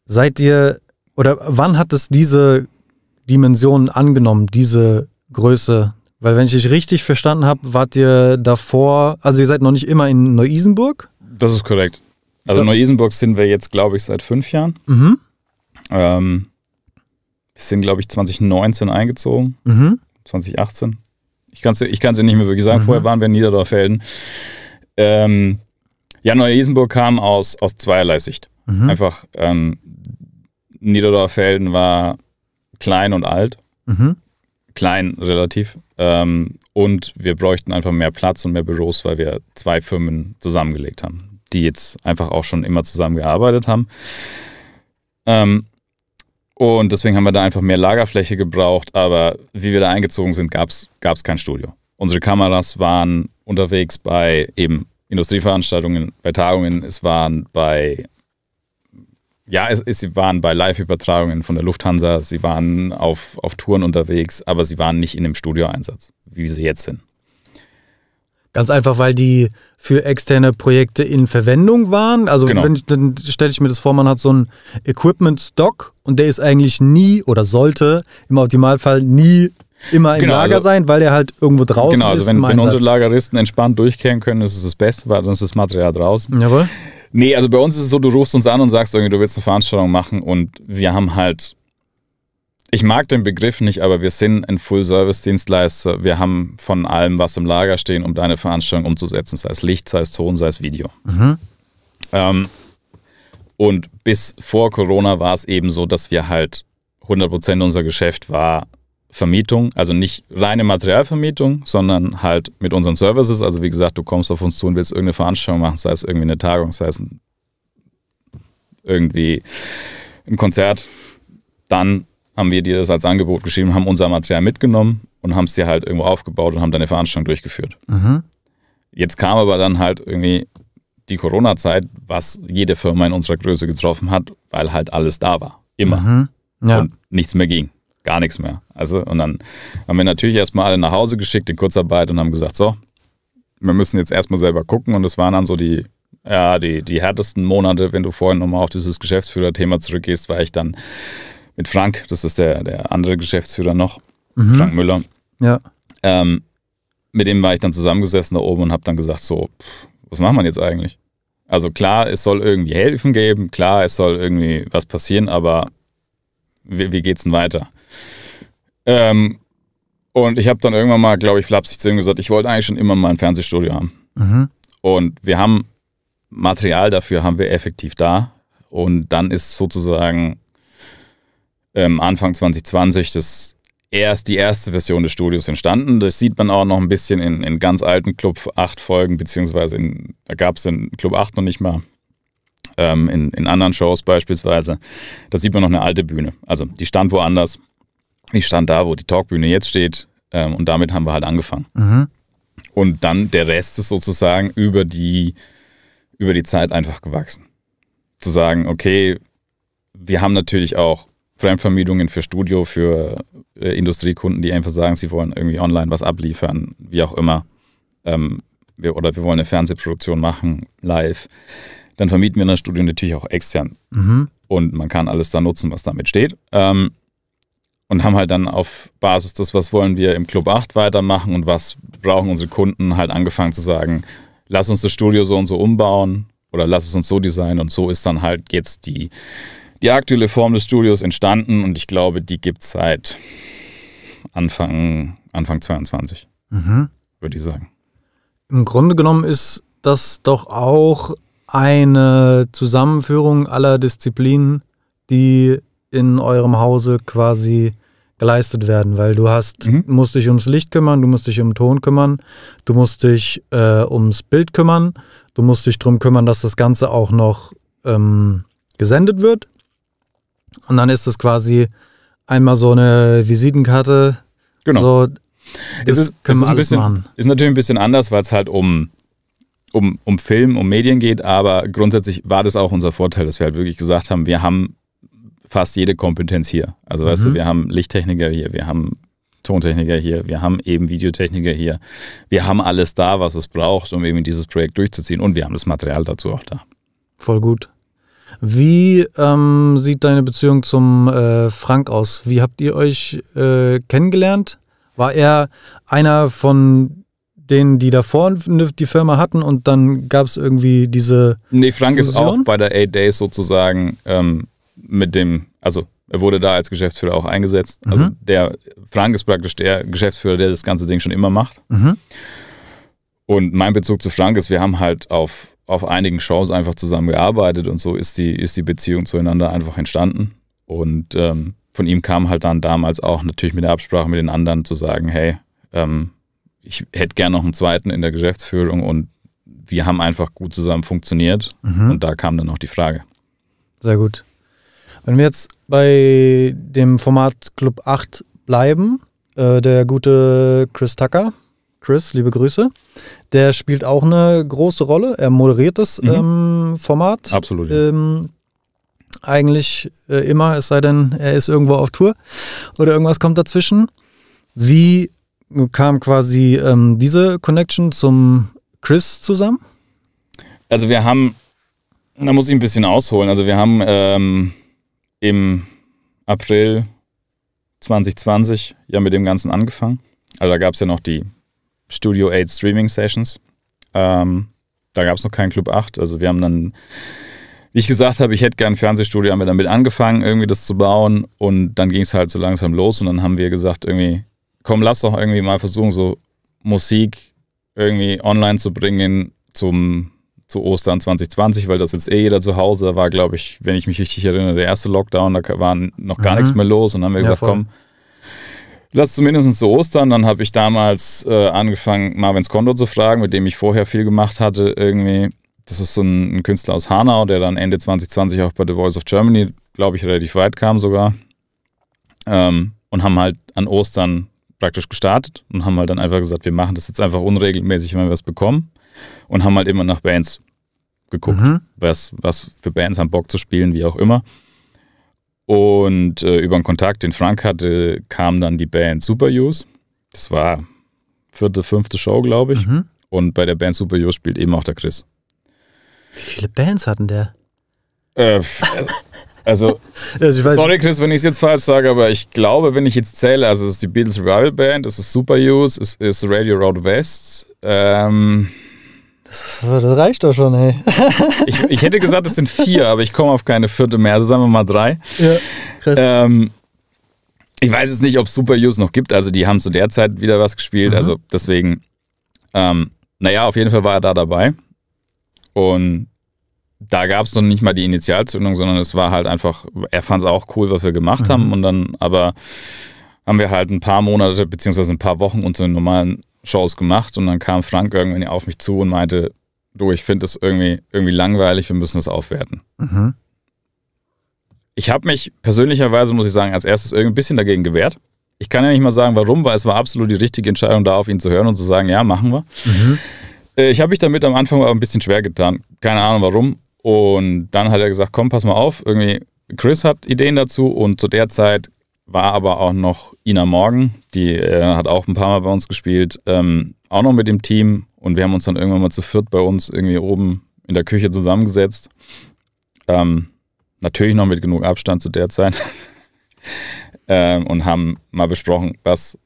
Seid ihr oder wann hat es diese Dimension angenommen, diese Größe? Weil wenn ich dich richtig verstanden habe, wart ihr davor, also ihr seid noch nicht immer in Neu-Isenburg? Das ist korrekt. Also Neu-Isenburg sind wir jetzt, glaube ich, seit fünf Jahren. Mhm. Ähm, wir sind, glaube ich, 2019 eingezogen. Mhm. 2018. Ich kann es ich kann's ja nicht mehr wirklich sagen. Mhm. Vorher waren wir in Niederdorfhelden. Ähm, ja, Neu-Isenburg kam aus, aus zweierlei Sicht. Mhm. Einfach ähm, Niederdorfhelden war klein und alt. Mhm. Klein relativ. Ähm, und wir bräuchten einfach mehr Platz und mehr Büros, weil wir zwei Firmen zusammengelegt haben die jetzt einfach auch schon immer zusammengearbeitet haben. Ähm, und deswegen haben wir da einfach mehr Lagerfläche gebraucht, aber wie wir da eingezogen sind, gab es kein Studio. Unsere Kameras waren unterwegs bei eben Industrieveranstaltungen, bei Tagungen, es waren bei ja, es, es, sie waren bei Live-Übertragungen von der Lufthansa, sie waren auf, auf Touren unterwegs, aber sie waren nicht in dem Studioeinsatz, wie sie jetzt sind. Ganz einfach, weil die für externe Projekte in Verwendung waren. Also genau. wenn, dann stelle ich mir das vor, man hat so einen Equipment-Stock und der ist eigentlich nie oder sollte im Optimalfall nie immer im genau, Lager also, sein, weil der halt irgendwo draußen genau, also ist. Genau, also wenn, wenn unsere Lageristen entspannt durchkehren können, ist es das Beste, weil dann ist das Material draußen. Jawohl. Nee, also bei uns ist es so, du rufst uns an und sagst irgendwie, du willst eine Veranstaltung machen und wir haben halt ich mag den Begriff nicht, aber wir sind ein Full-Service-Dienstleister. Wir haben von allem was im Lager stehen, um deine Veranstaltung umzusetzen, sei es Licht, sei es Ton, sei es Video. Mhm. Ähm, und bis vor Corona war es eben so, dass wir halt 100% unser Geschäft war Vermietung, also nicht reine Materialvermietung, sondern halt mit unseren Services. Also wie gesagt, du kommst auf uns zu und willst irgendeine Veranstaltung machen, sei es irgendwie eine Tagung, sei es irgendwie ein Konzert, dann haben wir dir das als Angebot geschrieben, haben unser Material mitgenommen und haben es dir halt irgendwo aufgebaut und haben deine Veranstaltung durchgeführt. Mhm. Jetzt kam aber dann halt irgendwie die Corona-Zeit, was jede Firma in unserer Größe getroffen hat, weil halt alles da war. Immer. Mhm. Ja. Und nichts mehr ging. Gar nichts mehr. Also, und dann haben wir natürlich erstmal alle nach Hause geschickt in Kurzarbeit und haben gesagt, so, wir müssen jetzt erstmal selber gucken. Und das waren dann so die, ja, die, die härtesten Monate, wenn du vorhin nochmal auf dieses Geschäftsführer-Thema zurückgehst, weil ich dann mit Frank, das ist der, der andere Geschäftsführer noch, mhm. Frank Müller. Ja. Ähm, mit dem war ich dann zusammengesessen da oben und habe dann gesagt, so, was macht man jetzt eigentlich? Also klar, es soll irgendwie helfen geben, klar, es soll irgendwie was passieren, aber wie, wie geht's denn weiter? Ähm, und ich habe dann irgendwann mal, glaube ich, flapsig zu ihm gesagt, ich wollte eigentlich schon immer mal ein Fernsehstudio haben. Mhm. Und wir haben Material dafür, haben wir effektiv da. Und dann ist sozusagen ähm, Anfang 2020 das erst die erste Version des Studios entstanden. Das sieht man auch noch ein bisschen in, in ganz alten Club 8 Folgen, beziehungsweise in, da gab es in Club 8 noch nicht mal, ähm, in, in anderen Shows beispielsweise. Da sieht man noch eine alte Bühne. Also die stand woanders. Ich stand da, wo die Talkbühne jetzt steht. Ähm, und damit haben wir halt angefangen. Mhm. Und dann der Rest ist sozusagen über die, über die Zeit einfach gewachsen. Zu sagen, okay, wir haben natürlich auch Fremdvermietungen für Studio, für äh, Industriekunden, die einfach sagen, sie wollen irgendwie online was abliefern, wie auch immer. Ähm, wir, oder wir wollen eine Fernsehproduktion machen, live. Dann vermieten wir in der Studio natürlich auch extern. Mhm. Und man kann alles da nutzen, was damit steht. Ähm, und haben halt dann auf Basis des, was wollen wir im Club 8 weitermachen und was brauchen unsere Kunden, halt angefangen zu sagen, lass uns das Studio so und so umbauen oder lass es uns so designen und so ist dann halt jetzt die die aktuelle Form des Studios entstanden und ich glaube, die gibt es seit Anfang, Anfang 22, mhm. würde ich sagen. Im Grunde genommen ist das doch auch eine Zusammenführung aller Disziplinen, die in eurem Hause quasi geleistet werden, weil du hast, mhm. musst dich ums Licht kümmern, du musst dich um Ton kümmern, du musst dich äh, ums Bild kümmern, du musst dich darum kümmern, dass das Ganze auch noch ähm, gesendet wird. Und dann ist es quasi einmal so eine Visitenkarte. Genau. So, das es ist, können wir alles bisschen, machen. Ist natürlich ein bisschen anders, weil es halt um, um, um Film, um Medien geht, aber grundsätzlich war das auch unser Vorteil, dass wir halt wirklich gesagt haben, wir haben fast jede Kompetenz hier. Also weißt du, mhm. wir haben Lichttechniker hier, wir haben Tontechniker hier, wir haben eben Videotechniker hier, wir haben alles da, was es braucht, um eben dieses Projekt durchzuziehen und wir haben das Material dazu auch da. Voll gut. Wie ähm, sieht deine Beziehung zum äh, Frank aus? Wie habt ihr euch äh, kennengelernt? War er einer von denen, die davor die Firma hatten und dann gab es irgendwie diese. Nee, Frank Fusion? ist auch bei der Eight Days sozusagen ähm, mit dem, also er wurde da als Geschäftsführer auch eingesetzt. Mhm. Also der Frank ist praktisch der Geschäftsführer, der das ganze Ding schon immer macht. Mhm. Und mein Bezug zu Frank ist, wir haben halt auf auf einigen Shows einfach zusammengearbeitet und so ist die, ist die Beziehung zueinander einfach entstanden. Und ähm, von ihm kam halt dann damals auch natürlich mit der Absprache mit den anderen zu sagen, hey, ähm, ich hätte gern noch einen zweiten in der Geschäftsführung und wir haben einfach gut zusammen funktioniert mhm. und da kam dann auch die Frage. Sehr gut. Wenn wir jetzt bei dem Format Club 8 bleiben, äh, der gute Chris Tucker, Chris, liebe Grüße. Der spielt auch eine große Rolle. Er moderiert das mhm. ähm, Format. Absolut. Ähm, eigentlich äh, immer, es sei denn, er ist irgendwo auf Tour oder irgendwas kommt dazwischen. Wie kam quasi ähm, diese Connection zum Chris zusammen? Also wir haben, da muss ich ein bisschen ausholen, also wir haben ähm, im April 2020 ja mit dem Ganzen angefangen. Also da gab es ja noch die Studio 8 Streaming Sessions. Ähm, da gab es noch keinen Club 8. Also wir haben dann, wie ich gesagt habe, ich hätte gerne ein Fernsehstudio, haben wir damit angefangen, irgendwie das zu bauen. Und dann ging es halt so langsam los und dann haben wir gesagt, irgendwie, komm, lass doch irgendwie mal versuchen, so Musik irgendwie online zu bringen zum zu Ostern 2020, weil das jetzt eh jeder zu Hause war, glaube ich, wenn ich mich richtig erinnere, der erste Lockdown, da war noch gar mhm. nichts mehr los und dann haben wir ja, gesagt, voll. komm, das zumindest zu Ostern. Dann habe ich damals äh, angefangen, Marvins Kondo zu fragen, mit dem ich vorher viel gemacht hatte. Irgendwie, das ist so ein, ein Künstler aus Hanau, der dann Ende 2020 auch bei The Voice of Germany, glaube ich, relativ weit kam sogar. Ähm, und haben halt an Ostern praktisch gestartet und haben halt dann einfach gesagt, wir machen das jetzt einfach unregelmäßig, wenn wir es bekommen. Und haben halt immer nach Bands geguckt, mhm. was, was für Bands haben Bock zu spielen, wie auch immer. Und äh, über einen Kontakt, den Frank hatte, kam dann die Band Superuse. Das war vierte, fünfte Show, glaube ich. Mhm. Und bei der Band Superuse spielt eben auch der Chris. Wie viele Bands hatten der? Äh, also, also sorry Chris, wenn ich es jetzt falsch sage, aber ich glaube, wenn ich jetzt zähle, also es ist die Beatles Revival Band, es ist Superuse, es ist Radio Road West, ähm, das, reicht doch schon, hey. ich, ich, hätte gesagt, es sind vier, aber ich komme auf keine vierte mehr. Also sagen wir mal drei. Ja, krass. Ähm, ich weiß jetzt nicht, ob es Super Use noch gibt. Also die haben zu der Zeit wieder was gespielt. Mhm. Also deswegen, ähm, naja, auf jeden Fall war er da dabei. Und da gab es noch nicht mal die Initialzündung, sondern es war halt einfach, er fand es auch cool, was wir gemacht mhm. haben. Und dann, aber haben wir halt ein paar Monate beziehungsweise ein paar Wochen unseren normalen Shows gemacht und dann kam Frank irgendwann auf mich zu und meinte, du, ich finde das irgendwie, irgendwie langweilig, wir müssen das aufwerten. Mhm. Ich habe mich persönlicherweise, muss ich sagen, als erstes irgendwie ein bisschen dagegen gewehrt. Ich kann ja nicht mal sagen, warum, weil es war absolut die richtige Entscheidung, da auf ihn zu hören und zu sagen, ja, machen wir. Mhm. Äh, ich habe mich damit am Anfang aber ein bisschen schwer getan. Keine Ahnung warum. Und dann hat er gesagt, komm, pass mal auf, irgendwie, Chris hat Ideen dazu und zu der Zeit war aber auch noch Ina Morgen, die äh, hat auch ein paar Mal bei uns gespielt, ähm, auch noch mit dem Team. Und wir haben uns dann irgendwann mal zu viert bei uns irgendwie oben in der Küche zusammengesetzt. Ähm, natürlich noch mit genug Abstand zu der Zeit. ähm, und haben mal besprochen, was,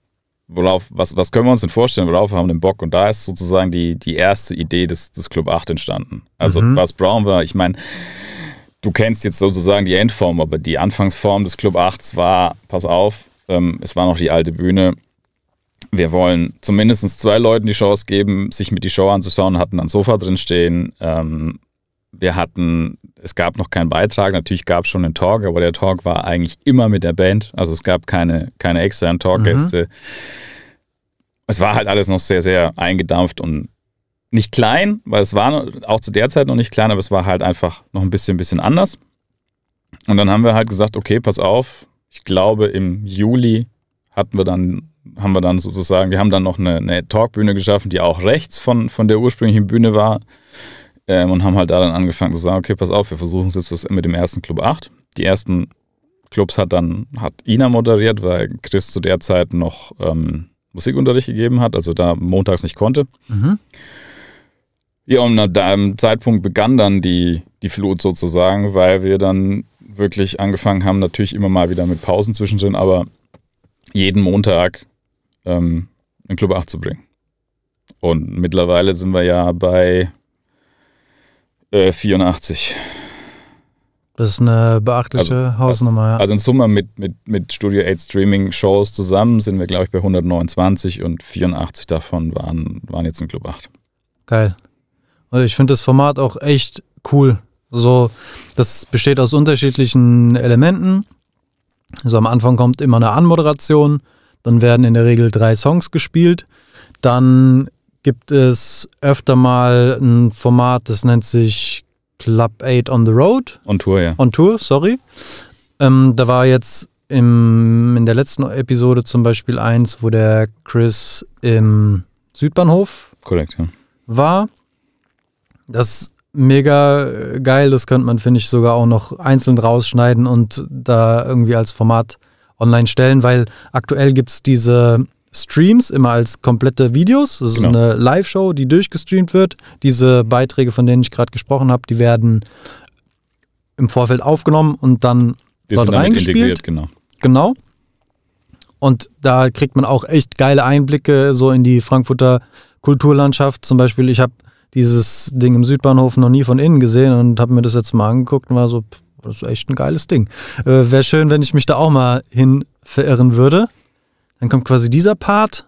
worauf, was, was können wir uns denn vorstellen, worauf haben wir den Bock? Und da ist sozusagen die, die erste Idee des, des Club 8 entstanden. Also, mhm. was brauchen wir? Ich meine, du kennst jetzt sozusagen die Endform, aber die Anfangsform des Club 8 war, pass auf, ähm, es war noch die alte Bühne. Wir wollen zumindest zwei Leuten die Chance geben, sich mit die Show anzuschauen, hatten ein Sofa drin stehen. Ähm, wir hatten, es gab noch keinen Beitrag, natürlich gab es schon einen Talk, aber der Talk war eigentlich immer mit der Band. Also es gab keine, keine externen Talkgäste. Mhm. Es war halt alles noch sehr, sehr eingedampft und nicht klein, weil es war auch zu der Zeit noch nicht klein, aber es war halt einfach noch ein bisschen, bisschen anders. Und dann haben wir halt gesagt, okay, pass auf, ich glaube im Juli hatten wir dann, haben wir dann sozusagen, wir haben dann noch eine, eine Talkbühne geschaffen, die auch rechts von, von der ursprünglichen Bühne war. Ähm, und haben halt da dann angefangen zu sagen, okay, pass auf, wir versuchen es jetzt das mit dem ersten Club 8. Die ersten Clubs hat dann hat Ina moderiert, weil Chris zu der Zeit noch ähm, Musikunterricht gegeben hat, also da montags nicht konnte. Mhm. Ja, und nach einem Zeitpunkt begann dann die, die Flut sozusagen, weil wir dann wirklich angefangen haben, natürlich immer mal wieder mit Pausen zwischendrin, aber jeden Montag ähm, in Club 8 zu bringen. Und mittlerweile sind wir ja bei äh, 84. Das ist eine beachtliche also, Hausnummer, ja. Also in Summe mit, mit, mit Studio 8 Streaming-Shows zusammen sind wir, glaube ich, bei 129 und 84 davon waren, waren jetzt in Club 8. Geil. Also ich finde das Format auch echt cool. So, das besteht aus unterschiedlichen Elementen. Also am Anfang kommt immer eine Anmoderation, dann werden in der Regel drei Songs gespielt. Dann gibt es öfter mal ein Format, das nennt sich Club 8 on the Road. On Tour, ja. On Tour, sorry. Ähm, da war jetzt im, in der letzten Episode zum Beispiel eins, wo der Chris im Südbahnhof Correct, ja. war. Das ist mega geil. Das könnte man, finde ich, sogar auch noch einzeln rausschneiden und da irgendwie als Format online stellen, weil aktuell gibt es diese Streams immer als komplette Videos. Das genau. ist eine Live-Show, die durchgestreamt wird. Diese Beiträge, von denen ich gerade gesprochen habe, die werden im Vorfeld aufgenommen und dann die dort reingespielt. genau. Genau. Und da kriegt man auch echt geile Einblicke so in die Frankfurter Kulturlandschaft. Zum Beispiel, ich habe dieses Ding im Südbahnhof noch nie von innen gesehen und habe mir das jetzt mal angeguckt und war so, das ist echt ein geiles Ding. Äh, Wäre schön, wenn ich mich da auch mal hin verirren würde. Dann kommt quasi dieser Part.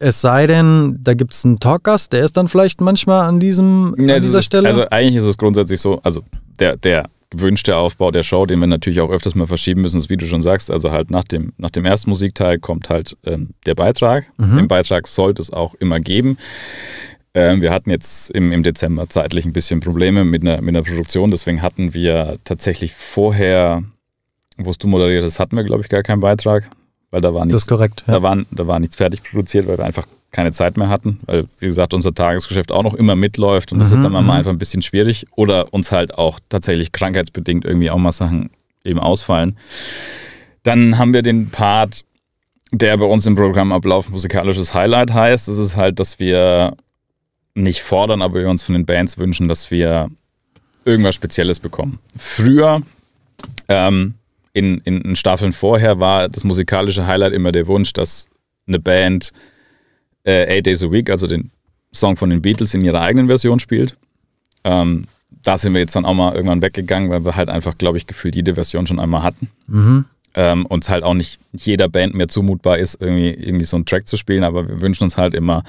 Es sei denn, da gibt es einen Talkgast, der ist dann vielleicht manchmal an diesem ja, an dieser ist, Stelle. Also eigentlich ist es grundsätzlich so, also der, der gewünschte Aufbau der Show, den wir natürlich auch öfters mal verschieben müssen, ist, wie du schon sagst, also halt nach dem, nach dem ersten Musikteil kommt halt ähm, der Beitrag. Mhm. Den Beitrag sollte es auch immer geben. Ähm, wir hatten jetzt im, im Dezember zeitlich ein bisschen Probleme mit einer, mit einer Produktion, deswegen hatten wir tatsächlich vorher, wo es du moderiert hast, hatten wir, glaube ich, gar keinen Beitrag, weil da war nichts, das korrekt, ja. da, waren, da war nichts fertig produziert, weil wir einfach keine Zeit mehr hatten, weil, wie gesagt, unser Tagesgeschäft auch noch immer mitläuft und mhm, das ist dann mhm, mal mhm. einfach ein bisschen schwierig oder uns halt auch tatsächlich krankheitsbedingt irgendwie auch mal Sachen eben ausfallen. Dann haben wir den Part, der bei uns im Programmablauf musikalisches Highlight heißt. Das ist halt, dass wir nicht fordern, aber wir uns von den Bands wünschen, dass wir irgendwas Spezielles bekommen. Früher, ähm, in, in, in, Staffeln vorher, war das musikalische Highlight immer der Wunsch, dass eine Band äh, Eight Days a Week, also den Song von den Beatles, in ihrer eigenen Version spielt. Ähm, da sind wir jetzt dann auch mal irgendwann weggegangen, weil wir halt einfach, glaube ich, gefühlt jede Version schon einmal hatten. Mhm. Ähm, uns halt auch nicht jeder Band mehr zumutbar ist, irgendwie, irgendwie so einen Track zu spielen, aber wir wünschen uns halt immer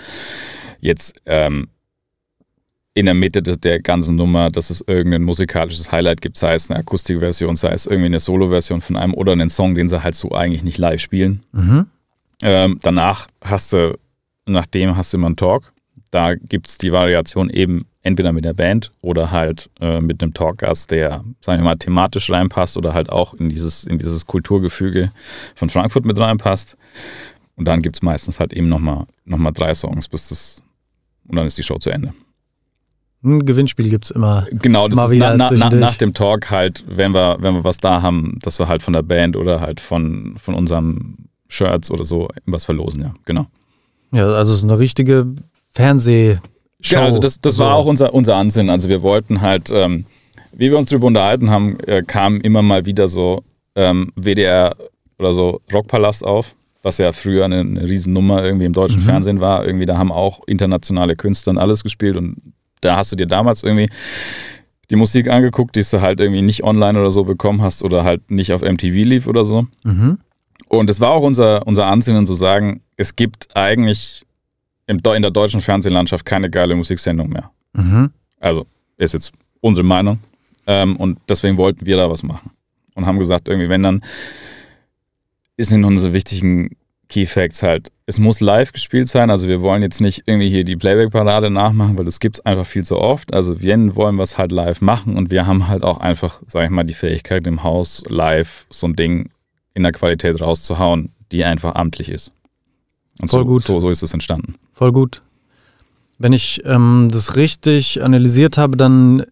jetzt ähm, in der Mitte der ganzen Nummer, dass es irgendein musikalisches Highlight gibt, sei es eine Akustikversion, sei es irgendwie eine Solo-Version von einem oder einen Song, den sie halt so eigentlich nicht live spielen. Mhm. Ähm, danach hast du, nachdem hast du immer einen Talk. Da gibt es die Variation eben entweder mit der Band oder halt äh, mit einem Talkgast, der, sagen wir mal, thematisch reinpasst oder halt auch in dieses, in dieses Kulturgefüge von Frankfurt mit reinpasst. Und dann gibt es meistens halt eben nochmal noch mal drei Songs, bis das, und dann ist die Show zu Ende. Ein Gewinnspiel gibt es immer. Genau, das ist na, na, na, nach dem Talk halt, wenn wir, wenn wir was da haben, dass wir halt von der Band oder halt von, von unserem Shirts oder so was verlosen, ja, genau. Ja, also es ist eine richtige Fernseh- Show. Genau, also das, das so. war auch unser, unser Ansinnen. Also wir wollten halt, ähm, wie wir uns darüber unterhalten haben, äh, kam immer mal wieder so ähm, WDR oder so Rockpalast auf, was ja früher eine, eine Riesennummer irgendwie im deutschen mhm. Fernsehen war. Irgendwie da haben auch internationale Künstler und alles gespielt und da hast du dir damals irgendwie die Musik angeguckt, die du halt irgendwie nicht online oder so bekommen hast oder halt nicht auf MTV lief oder so. Mhm. Und es war auch unser, unser Ansinnen zu sagen, es gibt eigentlich im, in der deutschen Fernsehlandschaft keine geile Musiksendung mehr. Mhm. Also ist jetzt unsere Meinung. Ähm, und deswegen wollten wir da was machen. Und haben gesagt, irgendwie, wenn dann ist in unseren wichtigen Key Facts halt. Es muss live gespielt sein, also wir wollen jetzt nicht irgendwie hier die Playback-Parade nachmachen, weil das gibt es einfach viel zu oft. Also wir wollen was halt live machen und wir haben halt auch einfach, sag ich mal, die Fähigkeit im Haus live so ein Ding in der Qualität rauszuhauen, die einfach amtlich ist. Und Voll so, gut. So, so ist es entstanden. Voll gut. Wenn ich ähm, das richtig analysiert habe, dann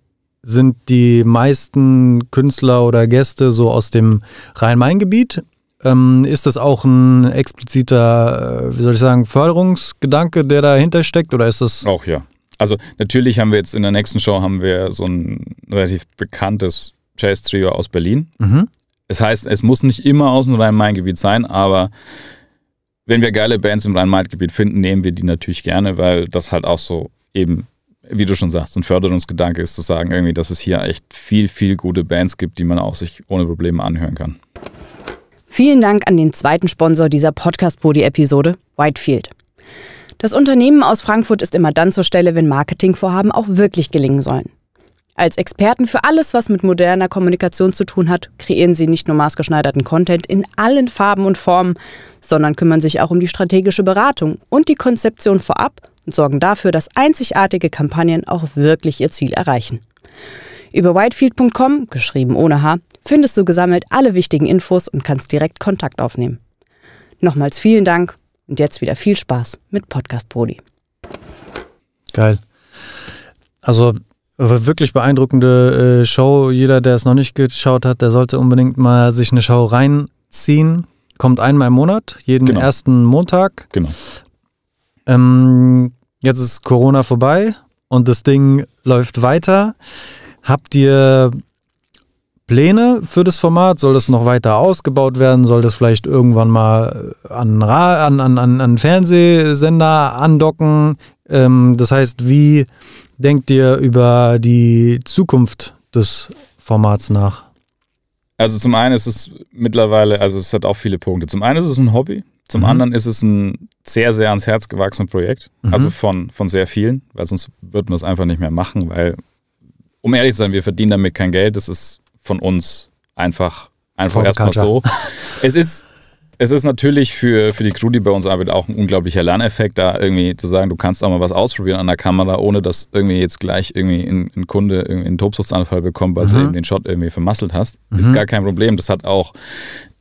sind die meisten Künstler oder Gäste so aus dem Rhein-Main-Gebiet ähm, ist das auch ein expliziter, äh, wie soll ich sagen, Förderungsgedanke, der dahinter steckt oder ist das? Auch ja. Also natürlich haben wir jetzt in der nächsten Show haben wir so ein relativ bekanntes Jazz-Trio aus Berlin. Mhm. Das heißt, es muss nicht immer aus dem Rhein-Main-Gebiet sein, aber wenn wir geile Bands im Rhein-Main-Gebiet finden, nehmen wir die natürlich gerne, weil das halt auch so eben, wie du schon sagst, ein Förderungsgedanke ist zu sagen, irgendwie, dass es hier echt viel, viel gute Bands gibt, die man auch sich ohne Probleme anhören kann. Vielen Dank an den zweiten Sponsor dieser Podcast-Podi-Episode, Whitefield. Das Unternehmen aus Frankfurt ist immer dann zur Stelle, wenn Marketingvorhaben auch wirklich gelingen sollen. Als Experten für alles, was mit moderner Kommunikation zu tun hat, kreieren sie nicht nur maßgeschneiderten Content in allen Farben und Formen, sondern kümmern sich auch um die strategische Beratung und die Konzeption vorab und sorgen dafür, dass einzigartige Kampagnen auch wirklich ihr Ziel erreichen. Über whitefield.com, geschrieben ohne H, findest du gesammelt alle wichtigen Infos und kannst direkt Kontakt aufnehmen. Nochmals vielen Dank und jetzt wieder viel Spaß mit Podcast Poli. Geil. Also wirklich beeindruckende äh, Show. Jeder, der es noch nicht geschaut hat, der sollte unbedingt mal sich eine Show reinziehen. Kommt einmal im Monat, jeden genau. ersten Montag. Genau. Ähm, jetzt ist Corona vorbei und das Ding läuft weiter. Habt ihr Pläne für das Format? Soll das noch weiter ausgebaut werden? Soll das vielleicht irgendwann mal äh, an, an, an, an Fernsehsender andocken? Ähm, das heißt, wie denkt ihr über die Zukunft des Formats nach? Also zum einen ist es mittlerweile, also es hat auch viele Punkte. Zum einen ist es ein Hobby, zum mhm. anderen ist es ein sehr, sehr ans Herz gewachsenes Projekt. Also mhm. Also von, von sehr vielen, weil sonst würden wir es einfach nicht mehr machen, weil um ehrlich zu sein, wir verdienen damit kein Geld. Das ist von uns einfach, einfach erstmal so. Es ist, es ist natürlich für, für die Crew, die bei uns arbeitet, auch ein unglaublicher Lerneffekt, da irgendwie zu sagen, du kannst auch mal was ausprobieren an der Kamera, ohne dass irgendwie jetzt gleich irgendwie ein, ein Kunde irgendwie einen Tobsuchtsanfall bekommt, weil mhm. du eben den Shot irgendwie vermasselt hast. Mhm. Ist gar kein Problem. Das hat auch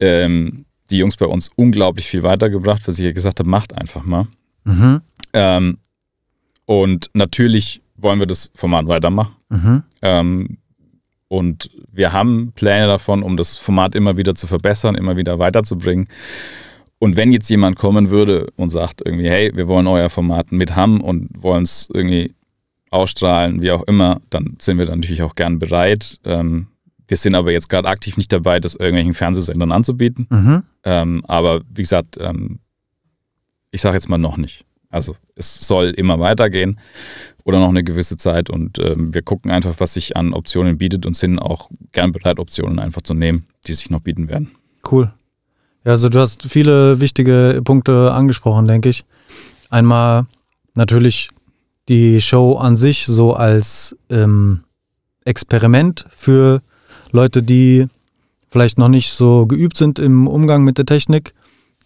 ähm, die Jungs bei uns unglaublich viel weitergebracht, was ich ja gesagt habe, macht einfach mal. Mhm. Ähm, und natürlich wollen wir das Format weitermachen. Mhm. Ähm, und wir haben Pläne davon, um das Format immer wieder zu verbessern, immer wieder weiterzubringen. Und wenn jetzt jemand kommen würde und sagt irgendwie, hey, wir wollen euer Format mit haben und wollen es irgendwie ausstrahlen, wie auch immer, dann sind wir dann natürlich auch gern bereit. Ähm, wir sind aber jetzt gerade aktiv nicht dabei, das irgendwelchen Fernsehsendern anzubieten. Mhm. Ähm, aber wie gesagt, ähm, ich sage jetzt mal noch nicht. Also es soll immer weitergehen oder noch eine gewisse Zeit und ähm, wir gucken einfach, was sich an Optionen bietet und sind auch gern bereit, Optionen einfach zu nehmen, die sich noch bieten werden. Cool. Ja, also du hast viele wichtige Punkte angesprochen, denke ich. Einmal natürlich die Show an sich so als ähm, Experiment für Leute, die vielleicht noch nicht so geübt sind im Umgang mit der Technik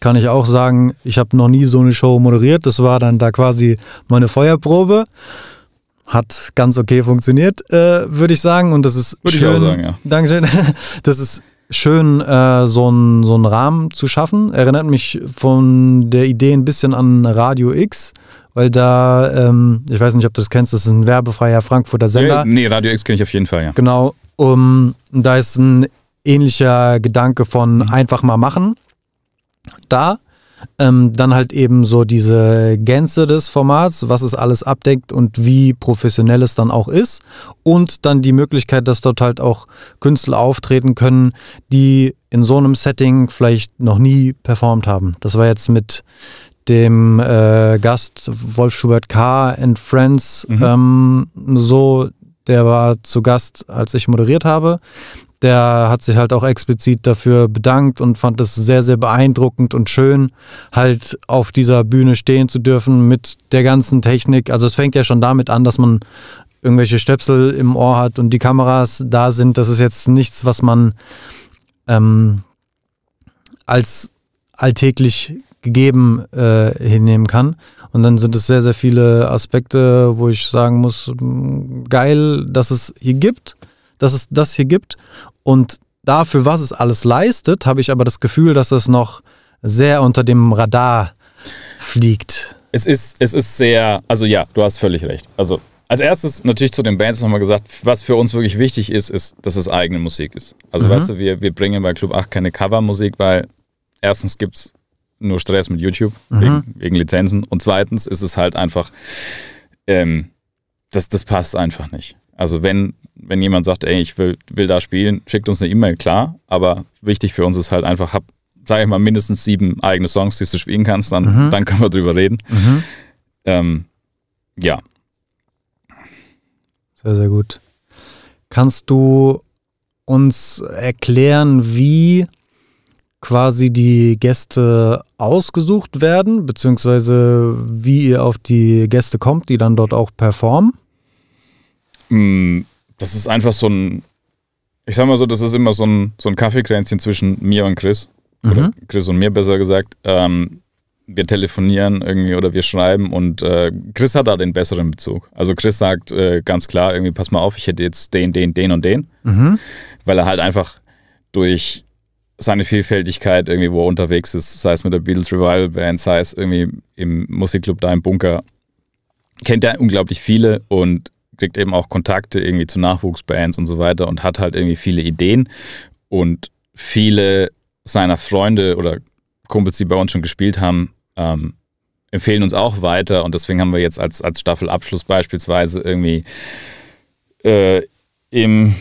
kann ich auch sagen, ich habe noch nie so eine Show moderiert. Das war dann da quasi meine Feuerprobe. Hat ganz okay funktioniert, äh, würde ich sagen. Und das ist würde schön. Ich auch sagen, ja. Dankeschön. Das ist schön, äh, so, ein, so einen Rahmen zu schaffen. Erinnert mich von der Idee ein bisschen an Radio X, weil da, ähm, ich weiß nicht, ob du das kennst, das ist ein werbefreier Frankfurter Sender. Nee, nee Radio X kenne ich auf jeden Fall, ja. Genau. Um, da ist ein ähnlicher Gedanke von mhm. einfach mal machen. Da ähm, dann halt eben so diese Gänze des Formats, was es alles abdeckt und wie professionell es dann auch ist. Und dann die Möglichkeit, dass dort halt auch Künstler auftreten können, die in so einem Setting vielleicht noch nie performt haben. Das war jetzt mit dem äh, Gast Wolf Schubert K. and Friends mhm. ähm, so. Der war zu Gast, als ich moderiert habe der hat sich halt auch explizit dafür bedankt und fand es sehr, sehr beeindruckend und schön, halt auf dieser Bühne stehen zu dürfen mit der ganzen Technik. Also es fängt ja schon damit an, dass man irgendwelche Stöpsel im Ohr hat und die Kameras da sind. Das ist jetzt nichts, was man ähm, als alltäglich gegeben äh, hinnehmen kann. Und dann sind es sehr, sehr viele Aspekte, wo ich sagen muss, mm, geil, dass es hier gibt dass es das hier gibt. Und dafür, was es alles leistet, habe ich aber das Gefühl, dass es noch sehr unter dem Radar fliegt. Es ist, es ist sehr, also ja, du hast völlig recht. Also als erstes natürlich zu den Bands nochmal gesagt, was für uns wirklich wichtig ist, ist, dass es eigene Musik ist. Also mhm. weißt du, wir, wir bringen bei Club 8 keine Covermusik, weil erstens gibt es nur Stress mit YouTube mhm. wegen, wegen, Lizenzen und zweitens ist es halt einfach, ähm, das, das passt einfach nicht. Also wenn, wenn jemand sagt, ey, ich will, will da spielen, schickt uns eine E-Mail, klar. Aber wichtig für uns ist halt einfach, hab, sag ich mal, mindestens sieben eigene Songs, die du spielen kannst, dann, mhm. dann können wir drüber reden. Mhm. Ähm, ja. Sehr, sehr gut. Kannst du uns erklären, wie quasi die Gäste ausgesucht werden, beziehungsweise wie ihr auf die Gäste kommt, die dann dort auch performen? Mm, das ist einfach so ein, ich sag mal so, das ist immer so ein, so ein Kaffeekränzchen zwischen mir und Chris. Mhm. Oder Chris und mir besser gesagt. Ähm, wir telefonieren irgendwie oder wir schreiben und äh, Chris hat da den besseren Bezug. Also Chris sagt äh, ganz klar irgendwie, pass mal auf, ich hätte jetzt den, den, den und den, mhm. weil er halt einfach durch seine Vielfältigkeit irgendwie, wo er unterwegs ist, sei es mit der Beatles Revival Band, sei es irgendwie im Musikclub da im Bunker, kennt er unglaublich viele und kriegt eben auch Kontakte irgendwie zu Nachwuchsbands und so weiter und hat halt irgendwie viele Ideen. Und viele seiner Freunde oder Kumpels, die bei uns schon gespielt haben, ähm, empfehlen uns auch weiter. Und deswegen haben wir jetzt als, als Staffelabschluss beispielsweise irgendwie äh, im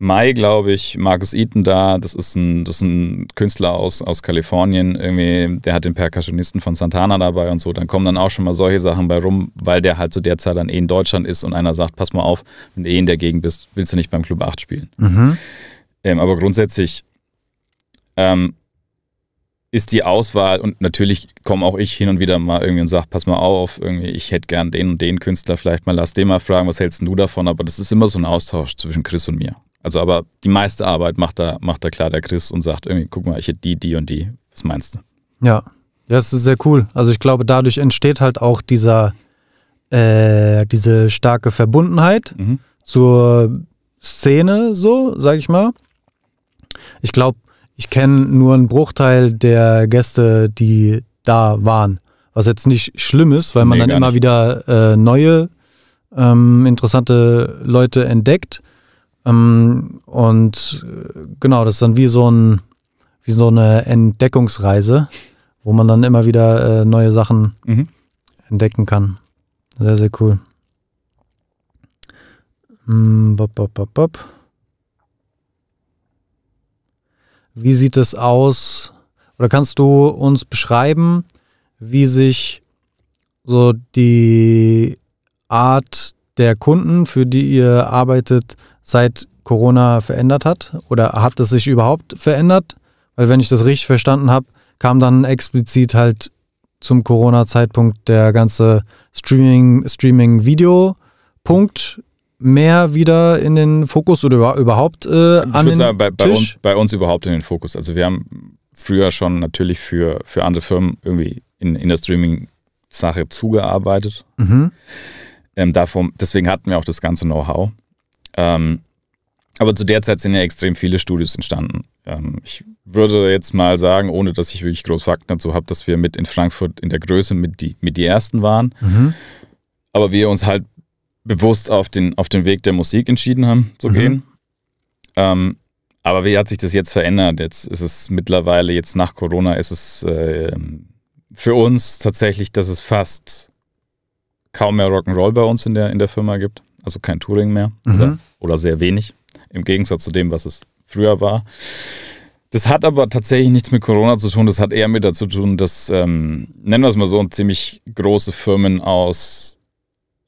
Mai, glaube ich, Marcus Eaton da, das ist ein, das ist ein Künstler aus, aus Kalifornien, irgendwie, der hat den Percussionisten von Santana dabei und so, dann kommen dann auch schon mal solche Sachen bei rum, weil der halt zu so der Zeit dann eh in Deutschland ist und einer sagt, pass mal auf, wenn du eh in der Gegend bist, willst du nicht beim Club 8 spielen. Mhm. Ähm, aber grundsätzlich ähm, ist die Auswahl und natürlich komme auch ich hin und wieder mal irgendwie und sage, pass mal auf, irgendwie, ich hätte gern den und den Künstler, vielleicht mal lass den mal fragen, was hältst du davon? Aber das ist immer so ein Austausch zwischen Chris und mir. Also, aber die meiste Arbeit macht da, macht da klar der Chris und sagt irgendwie, guck mal, ich hätte die, die und die. Was meinst du? Ja. Ja, das ist sehr cool. Also ich glaube, dadurch entsteht halt auch dieser, äh, diese starke Verbundenheit mhm. zur Szene, so, sag ich mal. Ich glaube, ich kenne nur einen Bruchteil der Gäste, die da waren. Was jetzt nicht schlimm ist, weil man dann immer nicht. wieder äh, neue, ähm, interessante Leute entdeckt. Ähm, und äh, genau, das ist dann wie so, ein, wie so eine Entdeckungsreise, wo man dann immer wieder äh, neue Sachen mhm. entdecken kann. Sehr, sehr cool. Mm, bop, bop, bop, bop. Wie sieht es aus? Oder kannst du uns beschreiben, wie sich so die Art der Kunden, für die ihr arbeitet, seit Corona verändert hat? Oder hat es sich überhaupt verändert? Weil wenn ich das richtig verstanden habe, kam dann explizit halt zum Corona-Zeitpunkt der ganze Streaming-Video-Punkt Streaming mehr wieder in den Fokus oder überhaupt äh, an ich würde sagen, bei, bei, uns, bei uns überhaupt in den Fokus. Also wir haben früher schon natürlich für, für andere Firmen irgendwie in, in der Streaming-Sache zugearbeitet. Mhm. Ähm, davon, deswegen hatten wir auch das ganze Know-how. Ähm, aber zu der Zeit sind ja extrem viele Studios entstanden. Ähm, ich würde jetzt mal sagen, ohne dass ich wirklich groß Fakten dazu habe, dass wir mit in Frankfurt in der Größe mit die, mit die ersten waren. Mhm. Aber wir uns halt bewusst auf den, auf den Weg der Musik entschieden haben zu mhm. gehen. Ähm, aber wie hat sich das jetzt verändert? Jetzt ist es mittlerweile, jetzt nach Corona, ist es äh, für uns tatsächlich, dass es fast kaum mehr Rock'n'Roll bei uns in der, in der Firma gibt. Also kein Touring mehr. Mhm oder sehr wenig, im Gegensatz zu dem, was es früher war. Das hat aber tatsächlich nichts mit Corona zu tun, das hat eher mit dazu zu tun, dass, ähm, nennen wir es mal so, ziemlich große Firmen aus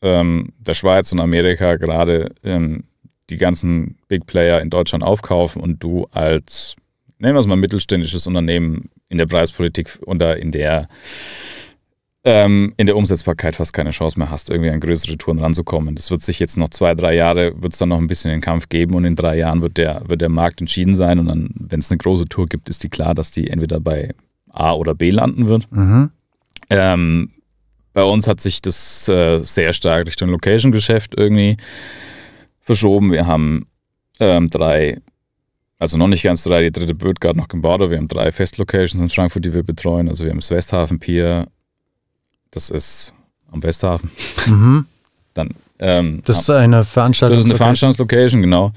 ähm, der Schweiz und Amerika gerade ähm, die ganzen Big Player in Deutschland aufkaufen und du als, nennen wir es mal, mittelständisches Unternehmen in der Preispolitik oder in der ähm, in der Umsetzbarkeit fast keine Chance mehr hast, irgendwie an größere Touren ranzukommen. Das wird sich jetzt noch zwei, drei Jahre, wird es dann noch ein bisschen den Kampf geben und in drei Jahren wird der, wird der Markt entschieden sein und dann, wenn es eine große Tour gibt, ist die klar, dass die entweder bei A oder B landen wird. Mhm. Ähm, bei uns hat sich das äh, sehr stark Richtung Location-Geschäft irgendwie verschoben. Wir haben ähm, drei, also noch nicht ganz drei, die dritte Bird gerade noch gebaut, aber wir haben drei Festlocations in Frankfurt, die wir betreuen. Also wir haben das Westhafen Pier, das ist am Westhafen. Mhm. Dann, ähm, das ist eine Veranstaltung. Das ist eine Veranstaltungslocation, genau.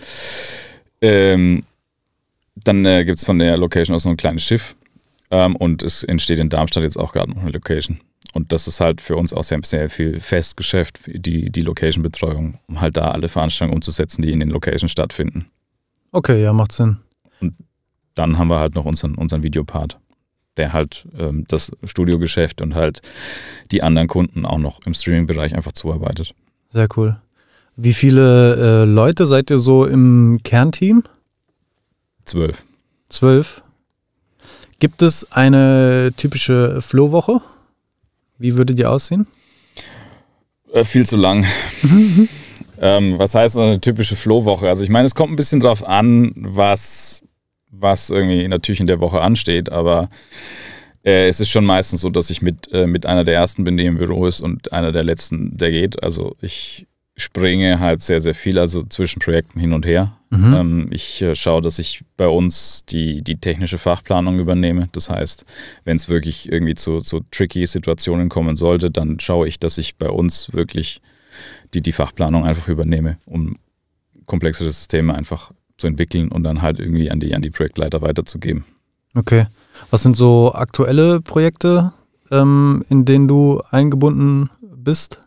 Ähm, dann äh, gibt es von der Location aus so ein kleines Schiff. Ähm, und es entsteht in Darmstadt jetzt auch gerade noch eine Location. Und das ist halt für uns auch sehr, sehr viel Festgeschäft, die, die Location-Betreuung, um halt da alle Veranstaltungen umzusetzen, die in den Locations stattfinden. Okay, ja, macht Sinn. Und dann haben wir halt noch unseren, unseren Videopart der halt ähm, das Studiogeschäft und halt die anderen Kunden auch noch im Streaming-Bereich einfach zuarbeitet. Sehr cool. Wie viele äh, Leute seid ihr so im Kernteam? Zwölf. Zwölf. Gibt es eine typische Flohwoche? Wie würde die aussehen? Äh, viel zu lang. ähm, was heißt eine typische Flohwoche? Also ich meine, es kommt ein bisschen drauf an, was was irgendwie natürlich in der Woche ansteht, aber äh, es ist schon meistens so, dass ich mit, äh, mit einer der ersten bin, die im Büro ist und einer der letzten, der geht. Also ich springe halt sehr, sehr viel, also zwischen Projekten hin und her. Mhm. Ähm, ich äh, schaue, dass ich bei uns die, die technische Fachplanung übernehme. Das heißt, wenn es wirklich irgendwie zu, zu tricky Situationen kommen sollte, dann schaue ich, dass ich bei uns wirklich die, die Fachplanung einfach übernehme, um komplexere Systeme einfach zu entwickeln und dann halt irgendwie an die, an die Projektleiter weiterzugeben. Okay. Was sind so aktuelle Projekte, ähm, in denen du eingebunden bist?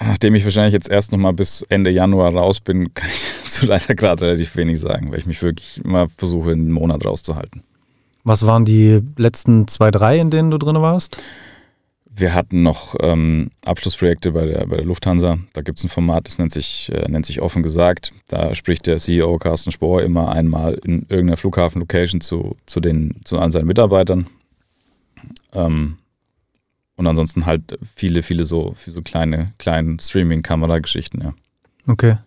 Nachdem ich wahrscheinlich jetzt erst nochmal bis Ende Januar raus bin, kann ich dazu leider gerade relativ wenig sagen, weil ich mich wirklich immer versuche, einen Monat rauszuhalten. Was waren die letzten zwei, drei, in denen du drin warst? Wir hatten noch ähm, Abschlussprojekte bei der, bei der Lufthansa. Da gibt es ein Format, das nennt sich, äh, nennt sich offen gesagt. Da spricht der CEO Carsten Spohr immer einmal in irgendeiner Flughafen-Location zu, zu, den, zu allen seinen Mitarbeitern. Ähm, und ansonsten halt viele, viele so, so kleine, kleinen Streaming-Kamera-Geschichten, ja. Okay.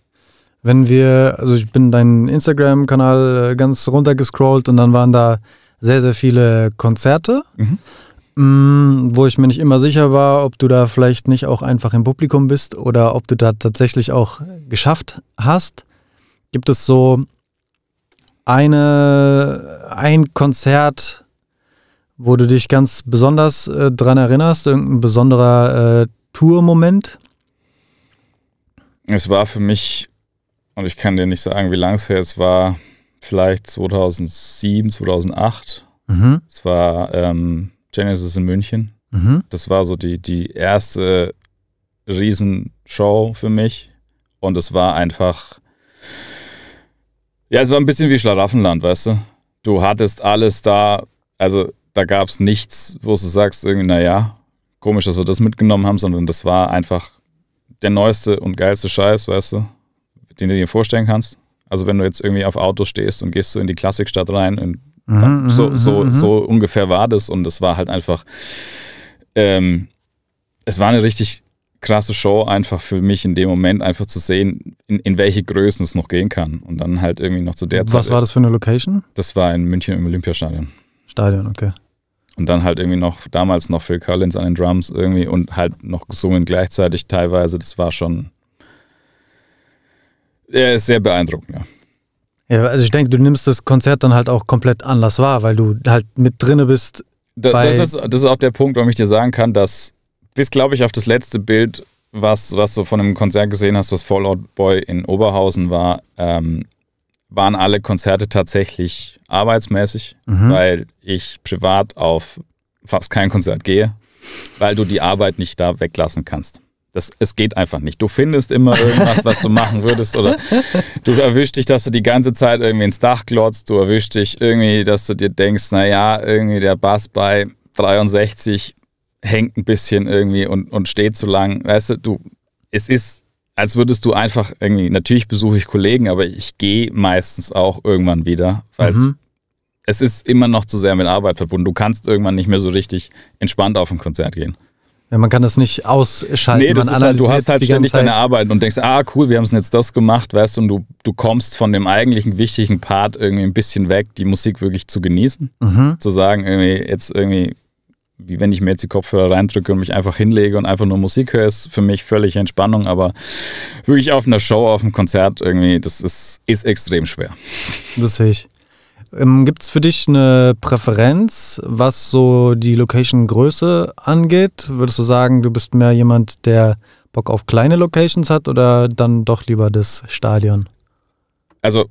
Wenn wir, also ich bin deinen Instagram-Kanal äh, ganz runtergescrollt und dann waren da sehr, sehr viele Konzerte. Mhm. Mm, wo ich mir nicht immer sicher war, ob du da vielleicht nicht auch einfach im Publikum bist oder ob du da tatsächlich auch geschafft hast. Gibt es so eine, ein Konzert, wo du dich ganz besonders äh, dran erinnerst, irgendein besonderer äh, Tourmoment? Es war für mich, und ich kann dir nicht sagen, wie lange es her es war, vielleicht 2007, 2008. Mhm. Es war ähm, Genesis in München. Mhm. Das war so die, die erste Riesenshow für mich. Und es war einfach, ja, es war ein bisschen wie Schlaraffenland, weißt du? Du hattest alles da, also da gab es nichts, wo du sagst, irgendwie, naja, komisch, dass wir das mitgenommen haben, sondern das war einfach der neueste und geilste Scheiß, weißt du, den du dir vorstellen kannst. Also wenn du jetzt irgendwie auf Auto stehst und gehst so in die Klassikstadt rein und so, mhm, so, mhm, mhm. so ungefähr war das und es war halt einfach, ähm, es war eine richtig krasse Show einfach für mich in dem Moment einfach zu sehen, in, in welche Größen es noch gehen kann und dann halt irgendwie noch zu der Zeit. Was war das für eine Location? Das war in München im Olympiastadion. Stadion, okay. Und dann halt irgendwie noch, damals noch Phil Collins an den Drums irgendwie und halt noch gesungen gleichzeitig teilweise. Das war schon, er äh, sehr beeindruckend, ja. Ja, also ich denke, du nimmst das Konzert dann halt auch komplett anders wahr, weil du halt mit drinne bist. Da, das, ist, das ist auch der Punkt, warum ich dir sagen kann, dass bis, glaube ich, auf das letzte Bild, was, was du von einem Konzert gesehen hast, was Fallout Boy in Oberhausen war, ähm, waren alle Konzerte tatsächlich arbeitsmäßig, mhm. weil ich privat auf fast kein Konzert gehe, weil du die Arbeit nicht da weglassen kannst. Das, es geht einfach nicht. Du findest immer irgendwas, was du machen würdest. Oder du erwischst dich, dass du die ganze Zeit irgendwie ins Dach glotzt. Du erwischst dich irgendwie, dass du dir denkst, naja, irgendwie der Bass bei 63 hängt ein bisschen irgendwie und, und steht zu lang. Weißt du, du, es ist, als würdest du einfach irgendwie, natürlich besuche ich Kollegen, aber ich gehe meistens auch irgendwann wieder, weil mhm. es ist immer noch zu sehr mit Arbeit verbunden. Du kannst irgendwann nicht mehr so richtig entspannt auf ein Konzert gehen. Ja, man kann das nicht ausschalten. Nee, das man ist halt, du hast halt ständig deine Arbeit und denkst, ah cool, wir haben es jetzt das gemacht, weißt du, und du, du kommst von dem eigentlichen wichtigen Part irgendwie ein bisschen weg, die Musik wirklich zu genießen. Mhm. Zu sagen, irgendwie jetzt irgendwie, wie wenn ich mir jetzt die Kopfhörer reindrücke und mich einfach hinlege und einfach nur Musik höre, ist für mich völlig Entspannung, aber wirklich auf einer Show, auf einem Konzert irgendwie, das ist, ist extrem schwer. Das sehe ich. Ähm, Gibt es für dich eine Präferenz, was so die Location-Größe angeht? Würdest du sagen, du bist mehr jemand, der Bock auf kleine Locations hat oder dann doch lieber das Stadion? Also,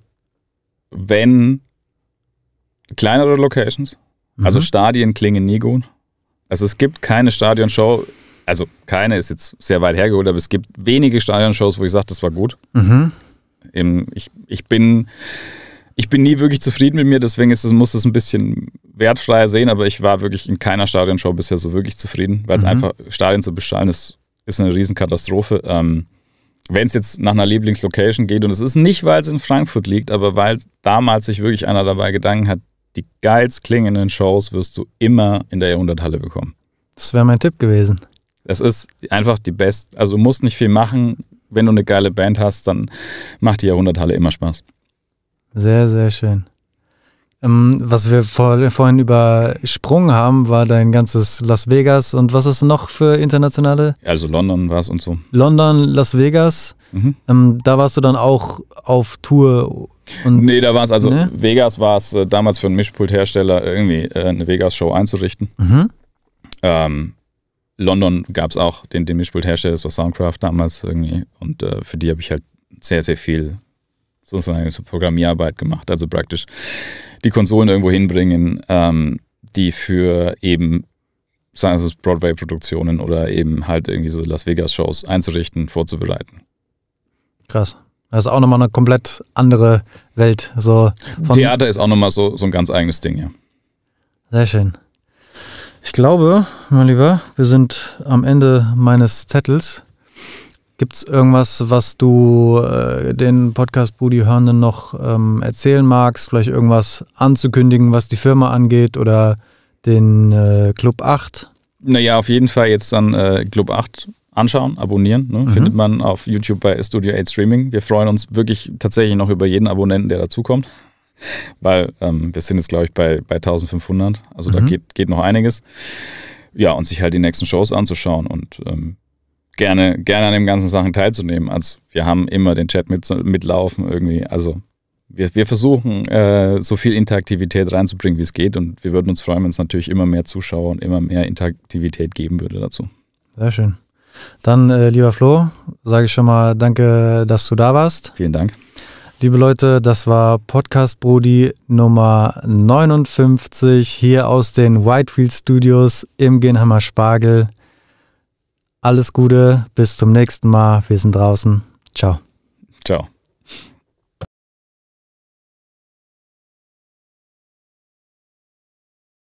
wenn kleinere Locations, mhm. also Stadien klingen nie gut. Also es gibt keine Stadionshow, also keine ist jetzt sehr weit hergeholt, aber es gibt wenige Stadionshows, wo ich sage, das war gut. Mhm. Ähm, ich, ich bin ich bin nie wirklich zufrieden mit mir, deswegen ist es, muss es ein bisschen wertfreier sehen, aber ich war wirklich in keiner Stadionshow bisher so wirklich zufrieden, weil es mhm. einfach, Stadien zu beschallen, ist, ist eine Riesenkatastrophe. Ähm, wenn es jetzt nach einer Lieblingslocation geht, und es ist nicht, weil es in Frankfurt liegt, aber weil damals sich wirklich einer dabei Gedanken hat, die geilst klingenden Shows wirst du immer in der Jahrhunderthalle bekommen. Das wäre mein Tipp gewesen. Es ist einfach die beste, also du musst nicht viel machen. Wenn du eine geile Band hast, dann macht die Jahrhunderthalle immer Spaß. Sehr, sehr schön. Ähm, was wir vor, vorhin übersprungen haben, war dein ganzes Las Vegas und was ist noch für internationale? Also London war es und so. London, Las Vegas. Mhm. Ähm, da warst du dann auch auf Tour. Und nee, da war es, also ne? Vegas war es äh, damals für einen Mischpulthersteller irgendwie äh, eine Vegas-Show einzurichten. Mhm. Ähm, London gab es auch den, den Mischpulthersteller, das war Soundcraft damals irgendwie. Und äh, für die habe ich halt sehr, sehr viel sozusagen zur Programmierarbeit gemacht. Also praktisch die Konsolen irgendwo hinbringen, ähm, die für eben, sagen wir Broadway-Produktionen oder eben halt irgendwie so Las Vegas-Shows einzurichten, vorzubereiten. Krass. Das ist auch nochmal eine komplett andere Welt. So Theater ist auch nochmal so, so ein ganz eigenes Ding, ja. Sehr schön. Ich glaube, mein Lieber, wir sind am Ende meines Zettels. Gibt es irgendwas, was du äh, den Podcast-Budi-Hörenden noch ähm, erzählen magst? Vielleicht irgendwas anzukündigen, was die Firma angeht oder den äh, Club 8? Naja, auf jeden Fall jetzt dann äh, Club 8 anschauen, abonnieren. Ne? Mhm. Findet man auf YouTube bei Studio 8 Streaming. Wir freuen uns wirklich tatsächlich noch über jeden Abonnenten, der dazukommt. Weil ähm, wir sind jetzt, glaube ich, bei, bei 1500. Also mhm. da geht, geht noch einiges. Ja, und sich halt die nächsten Shows anzuschauen und ähm, gerne, gerne an den ganzen Sachen teilzunehmen. Also wir haben immer den Chat mit, mitlaufen irgendwie. Also wir, wir versuchen, äh, so viel Interaktivität reinzubringen, wie es geht. Und wir würden uns freuen, wenn es natürlich immer mehr Zuschauer und immer mehr Interaktivität geben würde dazu. Sehr schön. Dann, äh, lieber Flo, sage ich schon mal danke, dass du da warst. Vielen Dank. Liebe Leute, das war Podcast Brody Nummer 59 hier aus den Whitefield Studios im Genhammer Spargel. Alles Gute, bis zum nächsten Mal. Wir sind draußen. Ciao. Ciao.